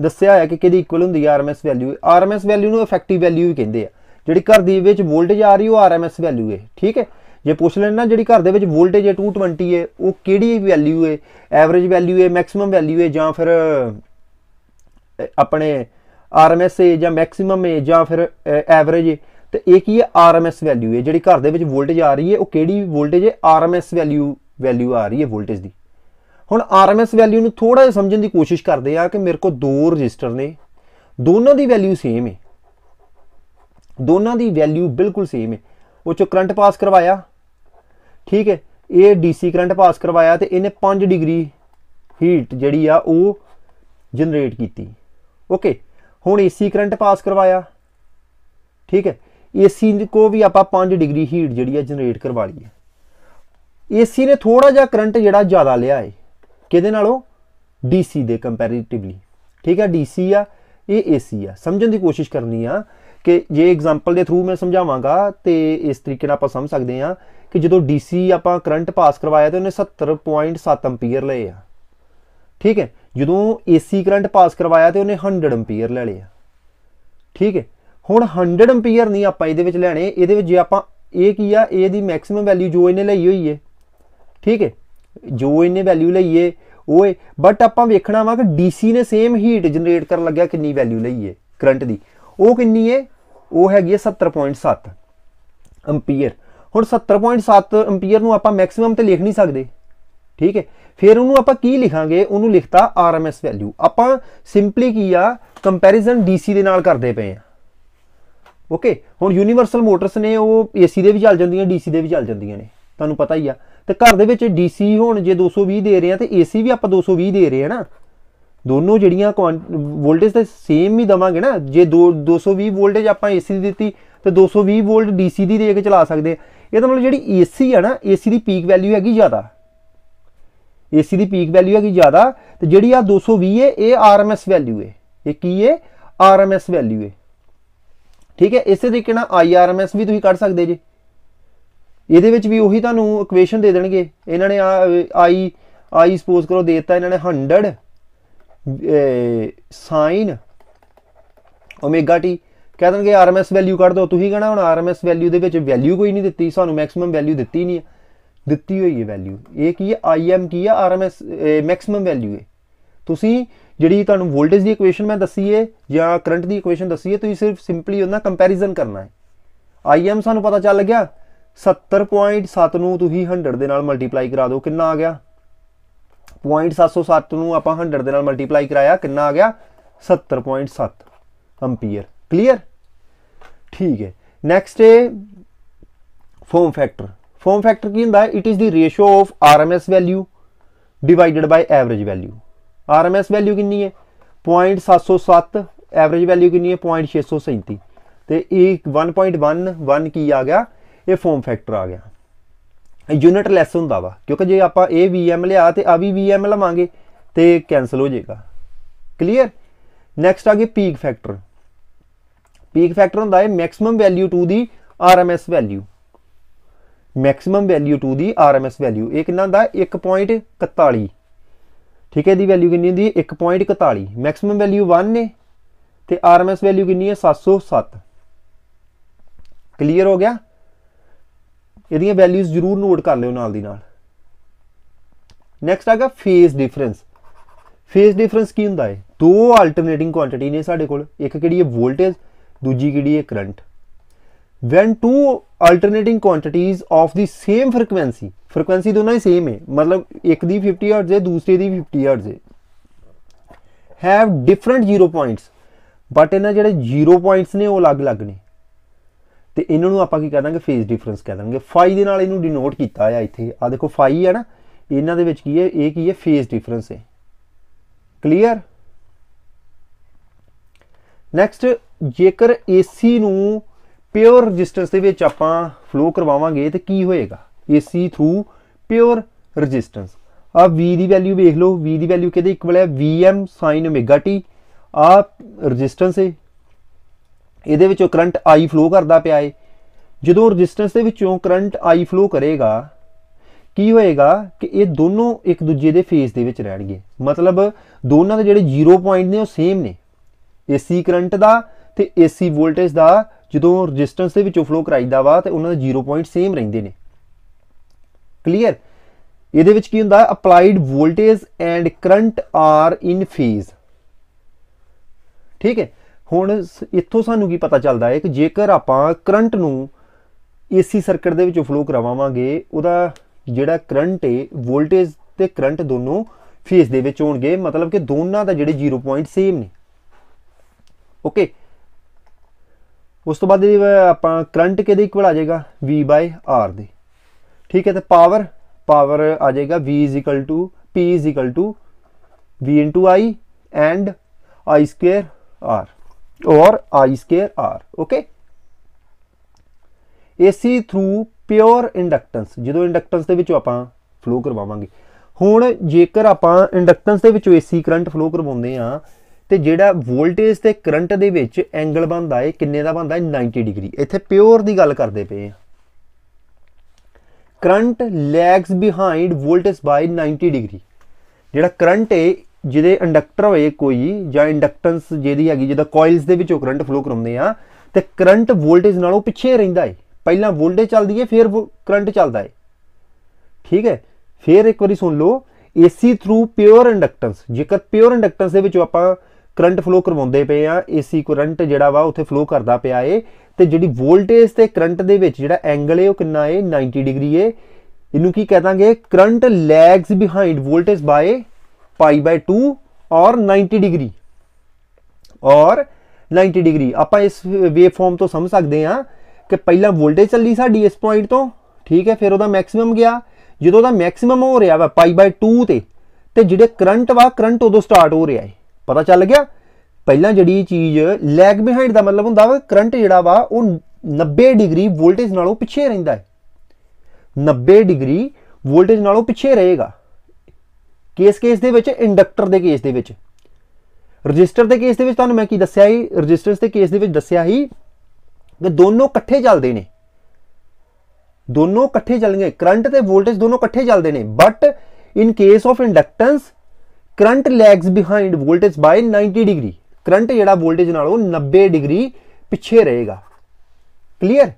ਦੱਸਿਆ ਹੋਇਆ ਕਿ ਕਿਹਦੀ ਇਕੁਅਲ ਹੁੰਦੀ ਹੈ ਆਰਐਮਐਸ ਵੈਲਿਊ ਆਰਐਮਐਸ ਵੈਲਿਊ ਨੂੰ ਇਫੈਕਟਿਵ ਵੈਲਿਊ ਵੀ ਕਹਿੰਦੇ ਆ ਜਿਹੜੀ ਘਰ ਦੇ ਵਿੱਚ ਵੋਲਟੇਜ ਆ ਰਹੀ ਉਹ ਆਰਐਮਐਸ ਵੈਲਿਊ ਹੈ ਠੀਕ ਹੈ ਜੇ ਪੁੱਛ ਲੈਣ ਨਾ ਜਿਹੜੀ ਘਰ ਦੇ ਵਿੱਚ ਵੋਲਟੇਜ ਹੈ 220 ਹੈ ਉਹ ਕਿਹੜੀ ਵੈਲਿਊ ਹੈ ਐਵਰੇਜ ਵੈਲਿਊ ਹੈ ਮੈਕਸਿਮਮ ਵੈਲਿਊ ਹੈ ਜਾਂ ਫਿਰ ਆਪਣੇ ਆਰਐਮਐਸ ਏ ਜਾਂ ਮੈਕਸਿਮਮ ਏ ਜਾਂ ਫਿਰ ਐਵਰੇਜ ਏ ਤੇ ਇਹ ਕੀ ਹੈ ਆਰਐਮਐਸ ਵੈਲਿਊ ਹੈ ਜਿਹੜੀ ਘਰ ਦੇ ਵਿੱਚ ਵੋਲਟੇਜ ਆ ਰਹੀ ਹੈ ਉਹ ਕਿਹੜੀ ਵੋਲਟੇਜ ਹੈ ਆਰਐਮਐਸ ਵੈਲਿਊ ਵੈਲਿਊ ਆ ਰਹੀ ਹੈ ਵੋਲਟੇਜ ਦੀ ਹੁਣ ਆਰਐਮਐਸ ਵੈਲਿਊ ਨੂੰ ਥੋੜਾ ਜਿਹਾ ਸਮਝਣ ਦੀ ਕੋਸ਼ਿਸ਼ ਕਰਦੇ ਆ ਕਿ ਮੇਰੇ ਕੋਲ ਦੋ ਰਜਿਸਟਰ ਨੇ ਦੋਨਾਂ ਦੀ ਵੈਲਿਊ ਸੇਮ ਹੈ ਦੋਨਾਂ ਦੀ ਵੈਲਿਊ ਬਿਲਕੁਲ ਸੇਮ ਹੈ ਉਹ ਚੋਂ ਕਰੰਟ ਪਾਸ ਕਰਵਾਇਆ ਠੀਕ ਹੈ ਇਹ ਡੀਸੀ ਕਰੰਟ ਪਾਸ ਕਰਵਾਇਆ ਤੇ ਇਹਨੇ 5 ਡਿਗਰੀ ਹੀਟ ਜਿਹੜੀ ਆ ਉਹ ਜਨਰੇਟ ਕੀਤੀ ਓਕੇ ਹੁਣ AC ਕਰੰਟ ਪਾਸ ਕਰਵਾਇਆ ਠੀਕ ਹੈ AC ਕੋ ਵੀ ਆਪਾਂ 5 ਡਿਗਰੀ ਹੀਟ ਜਿਹੜੀ ਹੈ ਜਨਰੇਟ ਕਰਵਾ ਲਈ ਹੈ AC ਨੇ ਥੋੜਾ ਜਿਹਾ ਕਰੰਟ ਜਿਹੜਾ ਜ਼ਿਆਦਾ ਲਿਆ ਹੈ ਕਿਹਦੇ ਨਾਲੋਂ DC ਦੇ ਕੰਪੈਰੀਟਿਵਲੀ ਠੀਕ ਹੈ DC ਆ ਇਹ AC ਆ ਸਮਝਣ ਦੀ ਕੋਸ਼ਿਸ਼ ਕਰਨੀ ਆ ਕਿ ਜੇ ਐਗਜ਼ਾਮਪਲ ਦੇ ਥਰੂ ਮੈਂ ਸਮਝਾਵਾਂਗਾ ਤੇ ਇਸ ਤਰੀਕੇ ਨਾਲ ਆਪਾਂ ਸਮਝ ਸਕਦੇ ਆ ਕਿ ਜਦੋਂ DC ਆਪਾਂ ਕਰੰਟ ਪਾਸ ਕਰਵਾਇਆ ਤੇ ਉਹਨੇ 70.7 ਐਂਪੀਅਰ ਲਏ ਆ ਠੀਕ ਹੈ ਜਦੋਂ AC ਕਰੰਟ ਪਾਸ ਕਰਵਾਇਆ ਤੇ ਉਹਨੇ 100 ਐਂਪੀਅਰ ਲੈ ਲਿਆ ਠੀਕ ਹੈ ਹੁਣ 100 ਐਂਪੀਅਰ ਨਹੀਂ ਆਪਾਂ ਇਹਦੇ ਵਿੱਚ ਲੈਣੇ ਇਹਦੇ ਵਿੱਚ ਜੇ ਆਪਾਂ ਇਹ ਕੀ ਆ ਇਹ ਦੀ ਮੈਕਸਿਮਮ ਵੈਲਿਊ ਜੋ ਇਹਨੇ ਲਈ ਹੋਈ ਹੈ ਠੀਕ ਹੈ ਜੋ ਇਹਨੇ ਵੈਲਿਊ ਲਈ ਹੈ ਓਏ ਬਟ ਆਪਾਂ ਵੇਖਣਾ ਵਾ ਕਿ DC ਨੇ ਸੇਮ ਹੀਟ ਜਨਰੇਟ ਕਰਨ ਲੱਗਿਆ ਕਿੰਨੀ ਵੈਲਿਊ ਲਈ ਹੈ ਕਰੰਟ ਦੀ ਉਹ ਕਿੰਨੀ ਹੈ ਉਹ ਹੈਗੀ 70.7 ਐਂਪੀਅਰ ਹੁਣ 70.7 ਐਂਪੀਅਰ ਨੂੰ ਆਪਾਂ ਮੈਕਸਿਮਮ ਤੇ ਲਿਖ ਨਹੀਂ ਸਕਦੇ ਠੀਕ ਹੈ ਫਿਰ ਉਹਨੂੰ ਆਪਾਂ ਕੀ ਲਿਖਾਂਗੇ ਉਹਨੂੰ ਲਿਖਤਾ ਆਰਐਮਐਸ ਵੈਲਿਊ ਆਪਾਂ ਸਿੰਪਲੀ ਕੀ ਆ ਕੰਪੈਰੀਜ਼ਨ ਡੀਸੀ ਦੇ ਨਾਲ ਕਰਦੇ ਪਏ ਆ ਓਕੇ ਹੁਣ ਯੂਨੀਵਰਸਲ ਮੋਟਰਸ ਨੇ ਉਹ ਏਸੀ ਦੇ ਵੀ ਚੱਲ ਜਾਂਦੀਆਂ ਡੀਸੀ ਦੇ ਵੀ ਚੱਲ ਜਾਂਦੀਆਂ ਨੇ ਤੁਹਾਨੂੰ ਪਤਾ ਹੀ ਆ ਤੇ ਘਰ ਦੇ ਵਿੱਚ ਡੀਸੀ ਹੁਣ ਜੇ 220 ਦੇ ਰਹੇ ਆ ਤੇ ਏਸੀ ਵੀ ਆਪਾਂ 220 ਦੇ ਰਹੇ ਆ ਨਾ ਦੋਨੋਂ ਜਿਹੜੀਆਂ ਵੋਲਟੇਜ ਤਾਂ ਸੇਮ ਹੀ ਦਵਾਂਗੇ ਨਾ ਜੇ 220 ਵੋਲਟੇਜ ਆਪਾਂ ਏਸੀ ਦੀ ਦਿੱਤੀ ਤੇ 220 ਵੋਲਟ ਡੀਸੀ ਦੀ ਦੇ ਕੇ ਚਲਾ ਸਕਦੇ ਆ ਇਹਦਾ ਮਤਲਬ ਜਿਹੜੀ ਏਸੀ ਆ ਨਾ ਏਸੀ ਦੀ ਪੀਕ ਵੈਲਿਊ ਹੈਗੀ ਜ਼ਿਆਦਾ ਏਸੀ ਦੀ ਪੀਕ ਵੈਲਿਊ ਹੈਗੀ ਜ਼ਿਆਦਾ ਤੇ ਜਿਹੜੀ ਆ 220 ਹੈ ਇਹ ਆਰਐਮਐਸ ਵੈਲਿਊ ਹੈ ਇਹ ਕੀ ਹੈ ਆਰਐਮਐਸ ਵੈਲਿਊ ਹੈ ਠੀਕ ਹੈ ਇਸੇ ਤਰੀਕੇ ਨਾਲ ਆਰਐਮਐਸ ਵੀ ਤੁਸੀਂ ਕੱਢ ਸਕਦੇ ਜੀ ਇਹਦੇ ਵਿੱਚ ਵੀ ਉਹੀ ਤੁਹਾਨੂੰ ਇਕੁਏਸ਼ਨ ਦੇ ਦੇਣਗੇ ਇਹਨਾਂ ਨੇ ਆਈ ਆਈ ਸਪੋਜ਼ ਕਰੋ ਦੇਤਾ ਇਹਨਾਂ ਨੇ 100 ਸਾਈਨ ਓਮੇਗਾ ਟੀ ਕਹਿ ਦੇਣਗੇ ਆਰਐਮਐਸ ਵੈਲਿਊ ਕੱਢ ਦਿਓ ਤੁਸੀਂ ਕਹਣਾ ਹੁਣ ਆਰਐਮਐਸ ਵੈਲਿਊ ਦੇ ਵਿੱਚ ਵੈਲਿਊ ਕੋਈ ਨਹੀਂ ਦਿੱਤੀ ਸਾਨੂੰ ਮੈਕਸਿਮਮ ਵੈਲਿਊ ਦਿੱਤੀ ਨਹੀਂ ਹੈ ਦਿੱਤੀ ਹੋਈ ਹੈ ਵੈਲਿਊ ਇਹ ਕੀ ਹੈ ਆਈਐਮ ਕੀ ਹੈ ਆਰਐਮਐਸ ਮੈਕਸਿਮਮ ਵੈਲਿਊ ਹੈ ਤੁਸੀਂ ਜਿਹੜੀ ਤੁਹਾਨੂੰ ਵੋਲਟੇਜ ਦੀ ਇਕੁਏਸ਼ਨ ਮੈਂ ਦੱਸੀ ਹੈ ਜਾਂ ਕਰੰਟ ਦੀ ਇਕੁਏਸ਼ਨ ਦੱਸੀ ਹੈ ਤੁਸੀਂ ਸਿਰਫ ਸਿੰਪਲੀ ਉਹਨਾਂ ਕੰਪੈਰੀਜ਼ਨ ਕਰਨਾ ਹੈ ਆਈਐਮ ਸਾਨੂੰ ਪਤਾ ਚੱਲ ਗਿਆ 70.7 ਨੂੰ ਤੁਸੀਂ 100 ਦੇ ਨਾਲ ਮਲਟੀਪਲਾਈ ਕਰਾ ਦਿਓ ਕਿੰਨਾ ਆ ਗਿਆ 0.707 ਨੂੰ ਆਪਾਂ 100 ਦੇ ਨਾਲ ਮਲਟੀਪਲਾਈ ਕਰਾਇਆ ਕਿੰਨਾ ਆ ਗਿਆ 70.7 ਐਂਪੀਅਰ ਕਲੀਅਰ ਠੀਕ ਹੈ ਨੈਕਸਟ ਹੈ ਫੋਮ ਫੈਕਟਰ ਫਾਰਮ ਫੈਕਟਰ ਕੀ ਹੁੰਦਾ ਹੈ it is the ratio of RMS value divided by average value RMS value ਕਿੰਨੀ ਹੈ 0.707 ਐਵਰੇਜ ਵੈਲਿਊ ਕਿੰਨੀ ਹੈ 0.637 ਤੇ ਇਹ 1.11 ਕੀ ਆ ਗਿਆ ਇਹ ਫਾਰਮ ਫੈਕਟਰ ਆ ਗਿਆ ਯੂਨਿਟ ਲੈਸ ਹੁੰਦਾ ਵਾ ਕਿਉਂਕਿ ਜੇ ਆਪਾਂ ਇਹ ਵੀਐਮ ਲਿਆ ਤੇ ਆ ਵੀ ਵੀਐਮ ਲਵਾਂਗੇ ਤੇ ਕੈਨਸਲ ਹੋ ਜਾਏਗਾ ਕਲੀਅਰ ਨੈਕਸਟ ਆ ਗਿਆ ਪੀਕ ਫੈਕਟਰ ਪੀਕ ਫੈਕਟਰ ਹੁੰਦਾ ਹੈ maximum value to the RMS value maximum value to the RMS value ਇਹ ਕਿੰਨਾ ਹੁੰਦਾ 1.41 ਠੀਕ ਹੈ ਦੀ ਵੈਲਿਊ ਕਿੰਨੀ ਹੁੰਦੀ ਹੈ 1.41 ਮੈਕਸਿਮਮ ਵੈਲਿਊ 1 ਨੇ ਤੇ ਆਰਐਮਐਸ ਵੈਲਿਊ ਕਿੰਨੀ ਹੈ 707 ਕਲੀਅਰ ਹੋ ਗਿਆ ਇਹਦੀਆਂ ਵੈਲਿਊਜ਼ ਜ਼ਰੂਰ ਨੋਟ ਕਰ ਲਿਓ ਨਾਲ ਦੀ ਨਾਲ ਨੈਕਸਟ ਆਗਾ ਫੇਸ ਡਿਫਰੈਂਸ ਫੇਸ ਡਿਫਰੈਂਸ ਕੀ ਹੁੰਦਾ ਹੈ ਦੋ ਆਲਟਰਨੇਟਿੰਗ ਕੁਆਂਟੀਟੀ ਨੇ ਸਾਡੇ ਕੋਲ ਇੱਕ ਕਿਹੜੀ ਹੈ ਵੋਲਟੇਜ ਦੂਜੀ ਕਿਹੜੀ ਹੈ current when two alternating quantities of the same frequency frequency ਦੋਨਾਂ ਹੀ same ਹੈ ਮਤਲਬ ਇੱਕ ਦੀ 50 ਹਰਟਜ਼ ਹੈ ਦੂਸਰੇ ਦੀ 50 ਹਰਟਜ਼ ਹੈ have different zero points but ਇਹਨਾਂ ਜਿਹੜੇ zero points ਨੇ ਉਹ ਅਲੱਗ-ਅਲੱਗ ਨੇ ਤੇ ਇਹਨਾਂ ਨੂੰ ਆਪਾਂ ਕੀ ਕਹਿ ਦਾਂਗੇ ਫੇਜ਼ ਡਿਫਰੈਂਸ ਕਹਿ ਦਾਂਗੇ phi ਦੇ ਨਾਲ ਇਹਨੂੰ ਡਿਨੋਟ ਕੀਤਾ ਆ ਇੱਥੇ ਆ ਦੇਖੋ phi ਹੈ ਨਾ ਇਹਨਾਂ ਦੇ ਵਿੱਚ ਕੀ ਹੈ ਇਹ ਕੀ ਹੈ ਫੇਜ਼ ਡਿਫਰੈਂਸ ਹੈ ਕਲੀਅਰ ਨੈਕਸਟ ਜੇਕਰ AC ਨੂੰ ਪਿਓਰ ਰੈਜ਼ਿਸਟੈਂਸ ਦੇ ਵਿੱਚ ਆਪਾਂ ਫਲੋ ਕਰਵਾਵਾਂਗੇ ਤੇ ਕੀ ਹੋਏਗਾ AC ਥਰੂ ਪਿਓਰ ਰੈਜ਼ਿਸਟੈਂਸ ਆ V ਦੀ ਵੈਲਿਊ ਵੇਖ ਲਓ V ਦੀ ਵੈਲਿਊ ਕਿਹਦੇ ਇਕੁਅਲ ਹੈ Vm sin omega t ਆ ਰੈਜ਼ਿਸਟੈਂਸ ਹੈ ਇਹਦੇ ਵਿੱਚੋਂ ਕਰੰਟ I ਫਲੋ ਕਰਦਾ ਪਿਆ ਏ ਜਦੋਂ ਰੈਜ਼ਿਸਟੈਂਸ ਦੇ ਵਿੱਚੋਂ ਕਰੰਟ I ਫਲੋ ਕਰੇਗਾ ਕੀ ਹੋਏਗਾ ਕਿ ਇਹ ਦੋਨੋਂ ਇੱਕ ਦੂਜੇ ਦੇ ਫੇਸ ਦੇ ਵਿੱਚ ਰਹਿਣਗੇ ਮਤਲਬ ਦੋਨਾਂ ਦੇ ਜਿਹੜੇ ਜ਼ੀਰੋ ਪੁਆਇੰਟ ਨੇ ਉਹ ਸੇਮ ਨੇ AC ਕਰੰਟ ਦਾ ਤੇ AC ਵੋਲਟੇਜ ਦਾ ਜਦੋਂ ਰੈਜ਼ਿਸਟੈਂਸ ਦੇ ਵਿੱਚੋਂ ਫਲੋ ਕਰਾਈਦਾ ਵਾ ਤੇ ਉਹਨਾਂ ਦਾ 0 ਪੁਆਇੰਟ ਸੇਮ ਰਹਿੰਦੇ ਨੇ ਕਲੀਅਰ ਇਹਦੇ ਵਿੱਚ ਕੀ ਹੁੰਦਾ applied voltage and current are in phase ਠੀਕ ਹੈ ਹੁਣ ਇੱਥੋਂ ਸਾਨੂੰ ਕੀ ਪਤਾ ਚੱਲਦਾ ਹੈ ਕਿ ਜੇਕਰ ਆਪਾਂ ਕਰੰਟ ਨੂੰ ਏਸੀ ਸਰਕਟ ਦੇ ਵਿੱਚੋਂ ਫਲੋ ਕਰਾਵਾਂਗੇ ਉਹਦਾ ਜਿਹੜਾ ਕਰੰਟ ਹੈ ਵੋਲਟੇਜ ਤੇ ਕਰੰਟ ਦੋਨੋਂ ਫੇਜ਼ ਦੇ ਵਿੱਚ ਹੋਣਗੇ ਮਤਲਬ ਕਿ ਦੋਨਾਂ ਦਾ ਜਿਹੜੇ 0 ਪੁਆਇੰਟ ਸੇਮ ਨੇ ਓਕੇ ਉਸ ਤੋਂ ਬਾਅਦ ਇਹ ਆਪਾਂ ਕਰੰਟ ਕਿਹਦੇ ਇਕੁਅਲ ਆ ਜਾਏਗਾ V R ਦੇ ਠੀਕ ਹੈ ਤੇ ਪਾਵਰ ਪਾਵਰ ਆ ਜਾਏਗਾ V P V I and I2 R ਔਰ I2 R okay AC through pure inductance ਜਦੋਂ ਇੰਡਕਟੈਂਸ ਦੇ ਵਿੱਚੋਂ ਆਪਾਂ ਫਲੋ ਕਰਵਾਵਾਂਗੇ ਹੁਣ ਜੇਕਰ ਆਪਾਂ ਇੰਡਕਟੈਂਸ ਦੇ ਵਿੱਚੋਂ AC ਕਰੰਟ ਫਲੋ ਕਰਵਾਉਂਦੇ ਆ ਤੇ ਜਿਹੜਾ ਵੋਲਟੇਜ ਤੇ ਕਰੰਟ ਦੇ ਵਿੱਚ ਐਂਗਲ ਬਣਦਾ ਹੈ ਕਿੰਨੇ ਦਾ ਬਣਦਾ ਹੈ 90 ਡਿਗਰੀ ਇੱਥੇ ਪਿਓਰ ਦੀ ਗੱਲ ਕਰਦੇ ਪਏ ਆ current lags behind voltage by 90 degree ਜਿਹੜਾ ਕਰੰਟ ਹੈ ਜਿਹਦੇ ਇੰਡਕਟਰ ਹੋਏ ਕੋਈ ਜਾਂ ਇੰਡਕਟੈਂਸ ਜਿਹਦੀ ਹੈਗੀ ਜਿਹਦਾ ਕੋਇਲਸ ਦੇ ਵਿੱਚੋਂ ਕਰੰਟ ਫਲੋ ਕਰਾਉਂਦੇ ਆ ਤੇ ਕਰੰਟ ਵੋਲਟੇਜ ਨਾਲੋਂ ਪਿੱਛੇ ਰਹਿੰਦਾ ਹੈ ਪਹਿਲਾਂ ਵੋਲਟੇਜ ਚੱਲਦੀ ਹੈ ਫਿਰ ਕਰੰਟ ਚੱਲਦਾ ਹੈ ਠੀਕ ਹੈ ਫਿਰ ਇੱਕ ਵਾਰੀ ਸੁਣ ਲਓ AC ਥਰੂ ਪਿਓਰ ਇੰਡਕਟੈਂਸ ਜੇਕਰ ਪਿਓਰ ਇੰਡਕਟੈਂਸ ਦੇ ਵਿੱਚੋਂ ਆਪਾਂ ਕਰੰਟ ਫਲੋ ਕਰਵਾਉਂਦੇ ਪਏ ਆ ਏਸੀ ਕਰੰਟ ਜਿਹੜਾ ਵਾ ਉੱਥੇ ਫਲੋ ਕਰਦਾ ਪਿਆ ਏ ਤੇ ਜਿਹੜੀ ਵੋਲਟੇਜ ਤੇ ਕਰੰਟ ਦੇ ਵਿੱਚ ਜਿਹੜਾ ਐਂਗਲ ਏ ਉਹ ਕਿੰਨਾ ਏ 90 ਡਿਗਰੀ ਏ ਇਹਨੂੰ ਕੀ ਕਹਾਂਗੇ current lags behind voltage by pi by 2 ਔਰ 90 ਡਿਗਰੀ ਔਰ 90 ਡਿਗਰੀ ਆਪਾਂ ਇਸ ਵੇਵ ਫਾਰਮ ਤੋਂ ਸਮਝ ਸਕਦੇ ਆ ਕਿ ਪਹਿਲਾਂ ਵੋਲਟੇਜ ਚੱਲੀ ਸਾਡੀ ਇਸ ਪੁਆਇੰਟ ਤੋਂ ਠੀਕ ਹੈ ਫਿਰ ਉਹਦਾ ਮੈਕਸਿਮਮ ਗਿਆ ਜਦੋਂ ਉਹਦਾ ਮੈਕਸਿਮਮ ਹੋ ਰਿਹਾ ਵਾ ਪਾਈ ਬਾਈ 2 ਤੇ ਤੇ ਜਿਹੜੇ ਕਰੰਟ ਵਾ ਕਰੰਟ ਉਦੋਂ ਸਟਾਰਟ ਹੋ ਰਿਹਾ ਹੈ ਪਤਾ ਚੱਲ ਗਿਆ ਪਹਿਲਾਂ ਜਿਹੜੀ ਚੀਜ਼ ਲੈਗ ਬਿਹਾਈਂਡ ਦਾ ਮਤਲਬ ਹੁੰਦਾ ਵਾ ਕਰੰਟ ਜਿਹੜਾ ਵਾ ਉਹ 90 ਡਿਗਰੀ ਵੋਲਟੇਜ ਨਾਲੋਂ ਪਿੱਛੇ ਰਹਿੰਦਾ ਹੈ 90 ਡਿਗਰੀ ਵੋਲਟੇਜ ਨਾਲੋਂ ਪਿੱਛੇ ਰਹੇਗਾ ਕੇਸ ਕੇਸ ਦੇ ਵਿੱਚ ਇੰਡਕਟਰ ਦੇ ਕੇਸ ਦੇ ਵਿੱਚ ਰਜਿਸਟਰ ਦੇ ਕੇਸ ਦੇ ਵਿੱਚ ਤੁਹਾਨੂੰ ਮੈਂ ਕੀ ਦੱਸਿਆ ਹੀ ਰਜਿਸਟਰਸ ਦੇ ਕੇਸ ਦੇ ਵਿੱਚ ਦੱਸਿਆ ਹੀ ਕਿ ਦੋਨੋਂ ਇਕੱਠੇ ਚੱਲਦੇ ਨੇ ਦੋਨੋਂ ਇਕੱਠੇ ਚੱਲਣਗੇ ਕਰੰਟ ਤੇ ਵੋਲਟੇਜ ਦੋਨੋਂ ਇਕੱਠੇ ਚੱਲਦੇ ਨੇ but in case of inductance current lags behind voltage by 90 degree current ਜਿਹੜਾ ਵੋਲਟੇਜ ਨਾਲੋਂ 90 ਡਿਗਰੀ ਪਿੱਛੇ ਰਹੇਗਾ ਕਲੀਅਰ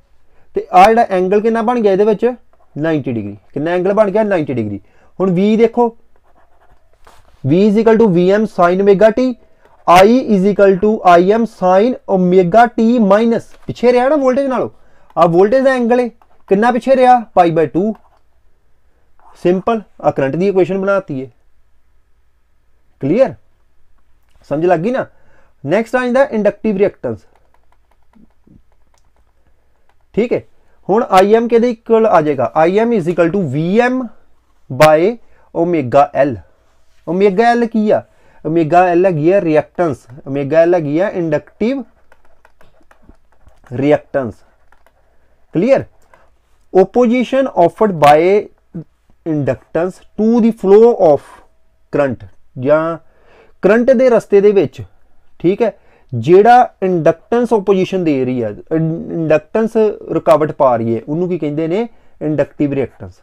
ਤੇ ਆ ਜਿਹੜਾ ਐਂਗਲ ਕਿੰਨਾ ਬਣ ਗਿਆ ਇਹਦੇ ਵਿੱਚ 90 ਡਿਗਰੀ ਕਿੰਨਾ ਐਂਗਲ ਬਣ ਗਿਆ 90 ਡਿਗਰੀ ਹੁਣ v ਦੇਖੋ v vm sin omega t i im sin omega t ਪਿੱਛੇ ਰਿਹਾ ਨਾ ਵੋਲਟੇਜ ਨਾਲੋਂ ਆ ਵੋਲਟੇਜ ਦਾ ਐਂਗਲ ਹੈ ਕਿੰਨਾ ਪਿੱਛੇ ਰਿਹਾ π 2 ਸਿੰਪਲ ਆ ਕਰੰਟ ਦੀ ਇਕੁਏਸ਼ਨ ਬਣਾਤੀ ਹੈ क्लियर समझ लग गई ना नैक्सट आ जाता इंडक्टिव रिएक्टेंस ठीक है हूँ आई एम के इक्वल आ जाएगा I M is equal to V M by omega L omega L की है ओमेगा एल हैगी रिएक्टेंस ओमेगा एल हैगी inductive reactance clear opposition offered by inductance to the flow of current ਜਾਂ ਕਰੰਟ ਦੇ ਰਸਤੇ ਦੇ ਵਿੱਚ ਠੀਕ ਹੈ ਜਿਹੜਾ ਇੰਡਕਟੈਂਸ ਆਪੋਜੀਸ਼ਨ ਦੇ ਰਹੀ ਹੈ ਇੰਡਕਟੈਂਸ ਰੁਕਾਵਟ ਪਾ ਰਹੀ ਹੈ ਉਹਨੂੰ ਕੀ ਕਹਿੰਦੇ ਨੇ ਇੰਡਕਟਿਵ ਰਿਐਕਟੈਂਸ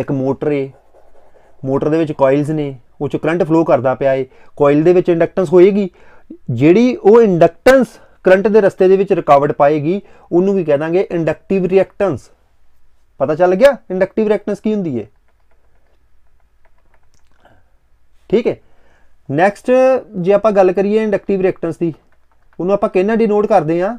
ਇੱਕ ਮੋਟਰ ਹੈ ਮੋਟਰ ਦੇ ਵਿੱਚ ਕੋਇਲਸ ਨੇ ਉਹ ਚ ਕਰੰਟ ਫਲੋ ਕਰਦਾ ਪਿਆ ਹੈ ਕੋਇਲ ਦੇ ਵਿੱਚ ਇੰਡਕਟੈਂਸ ਹੋਏਗੀ ਜਿਹੜੀ ਉਹ ਇੰਡਕਟੈਂਸ ਕਰੰਟ ਦੇ ਰਸਤੇ ਦੇ ਵਿੱਚ ਰੁਕਾਵਟ ਪਾਏਗੀ ਉਹਨੂੰ ਕੀ ਦਾਂਗੇ ਇੰਡਕਟਿਵ ਰਿਐਕਟੈਂਸ ਪਤਾ ਚੱਲ ਗਿਆ ਇੰਡਕਟਿਵ ਰਿਐਕਟੈਂਸ ਕੀ ਹੁੰਦੀ ਹੈ ਠੀਕ ਹੈ ਨੈਕਸਟ ਜੇ ਆਪਾਂ ਗੱਲ ਕਰੀਏ ਇੰਡਕਟਿਵ ਰਿਐਕਟੈਂਸ ਦੀ ਉਹਨੂੰ ਆਪਾਂ ਕਿਹਨਾਂ ਡਿਨੋਟ ਕਰਦੇ ਆ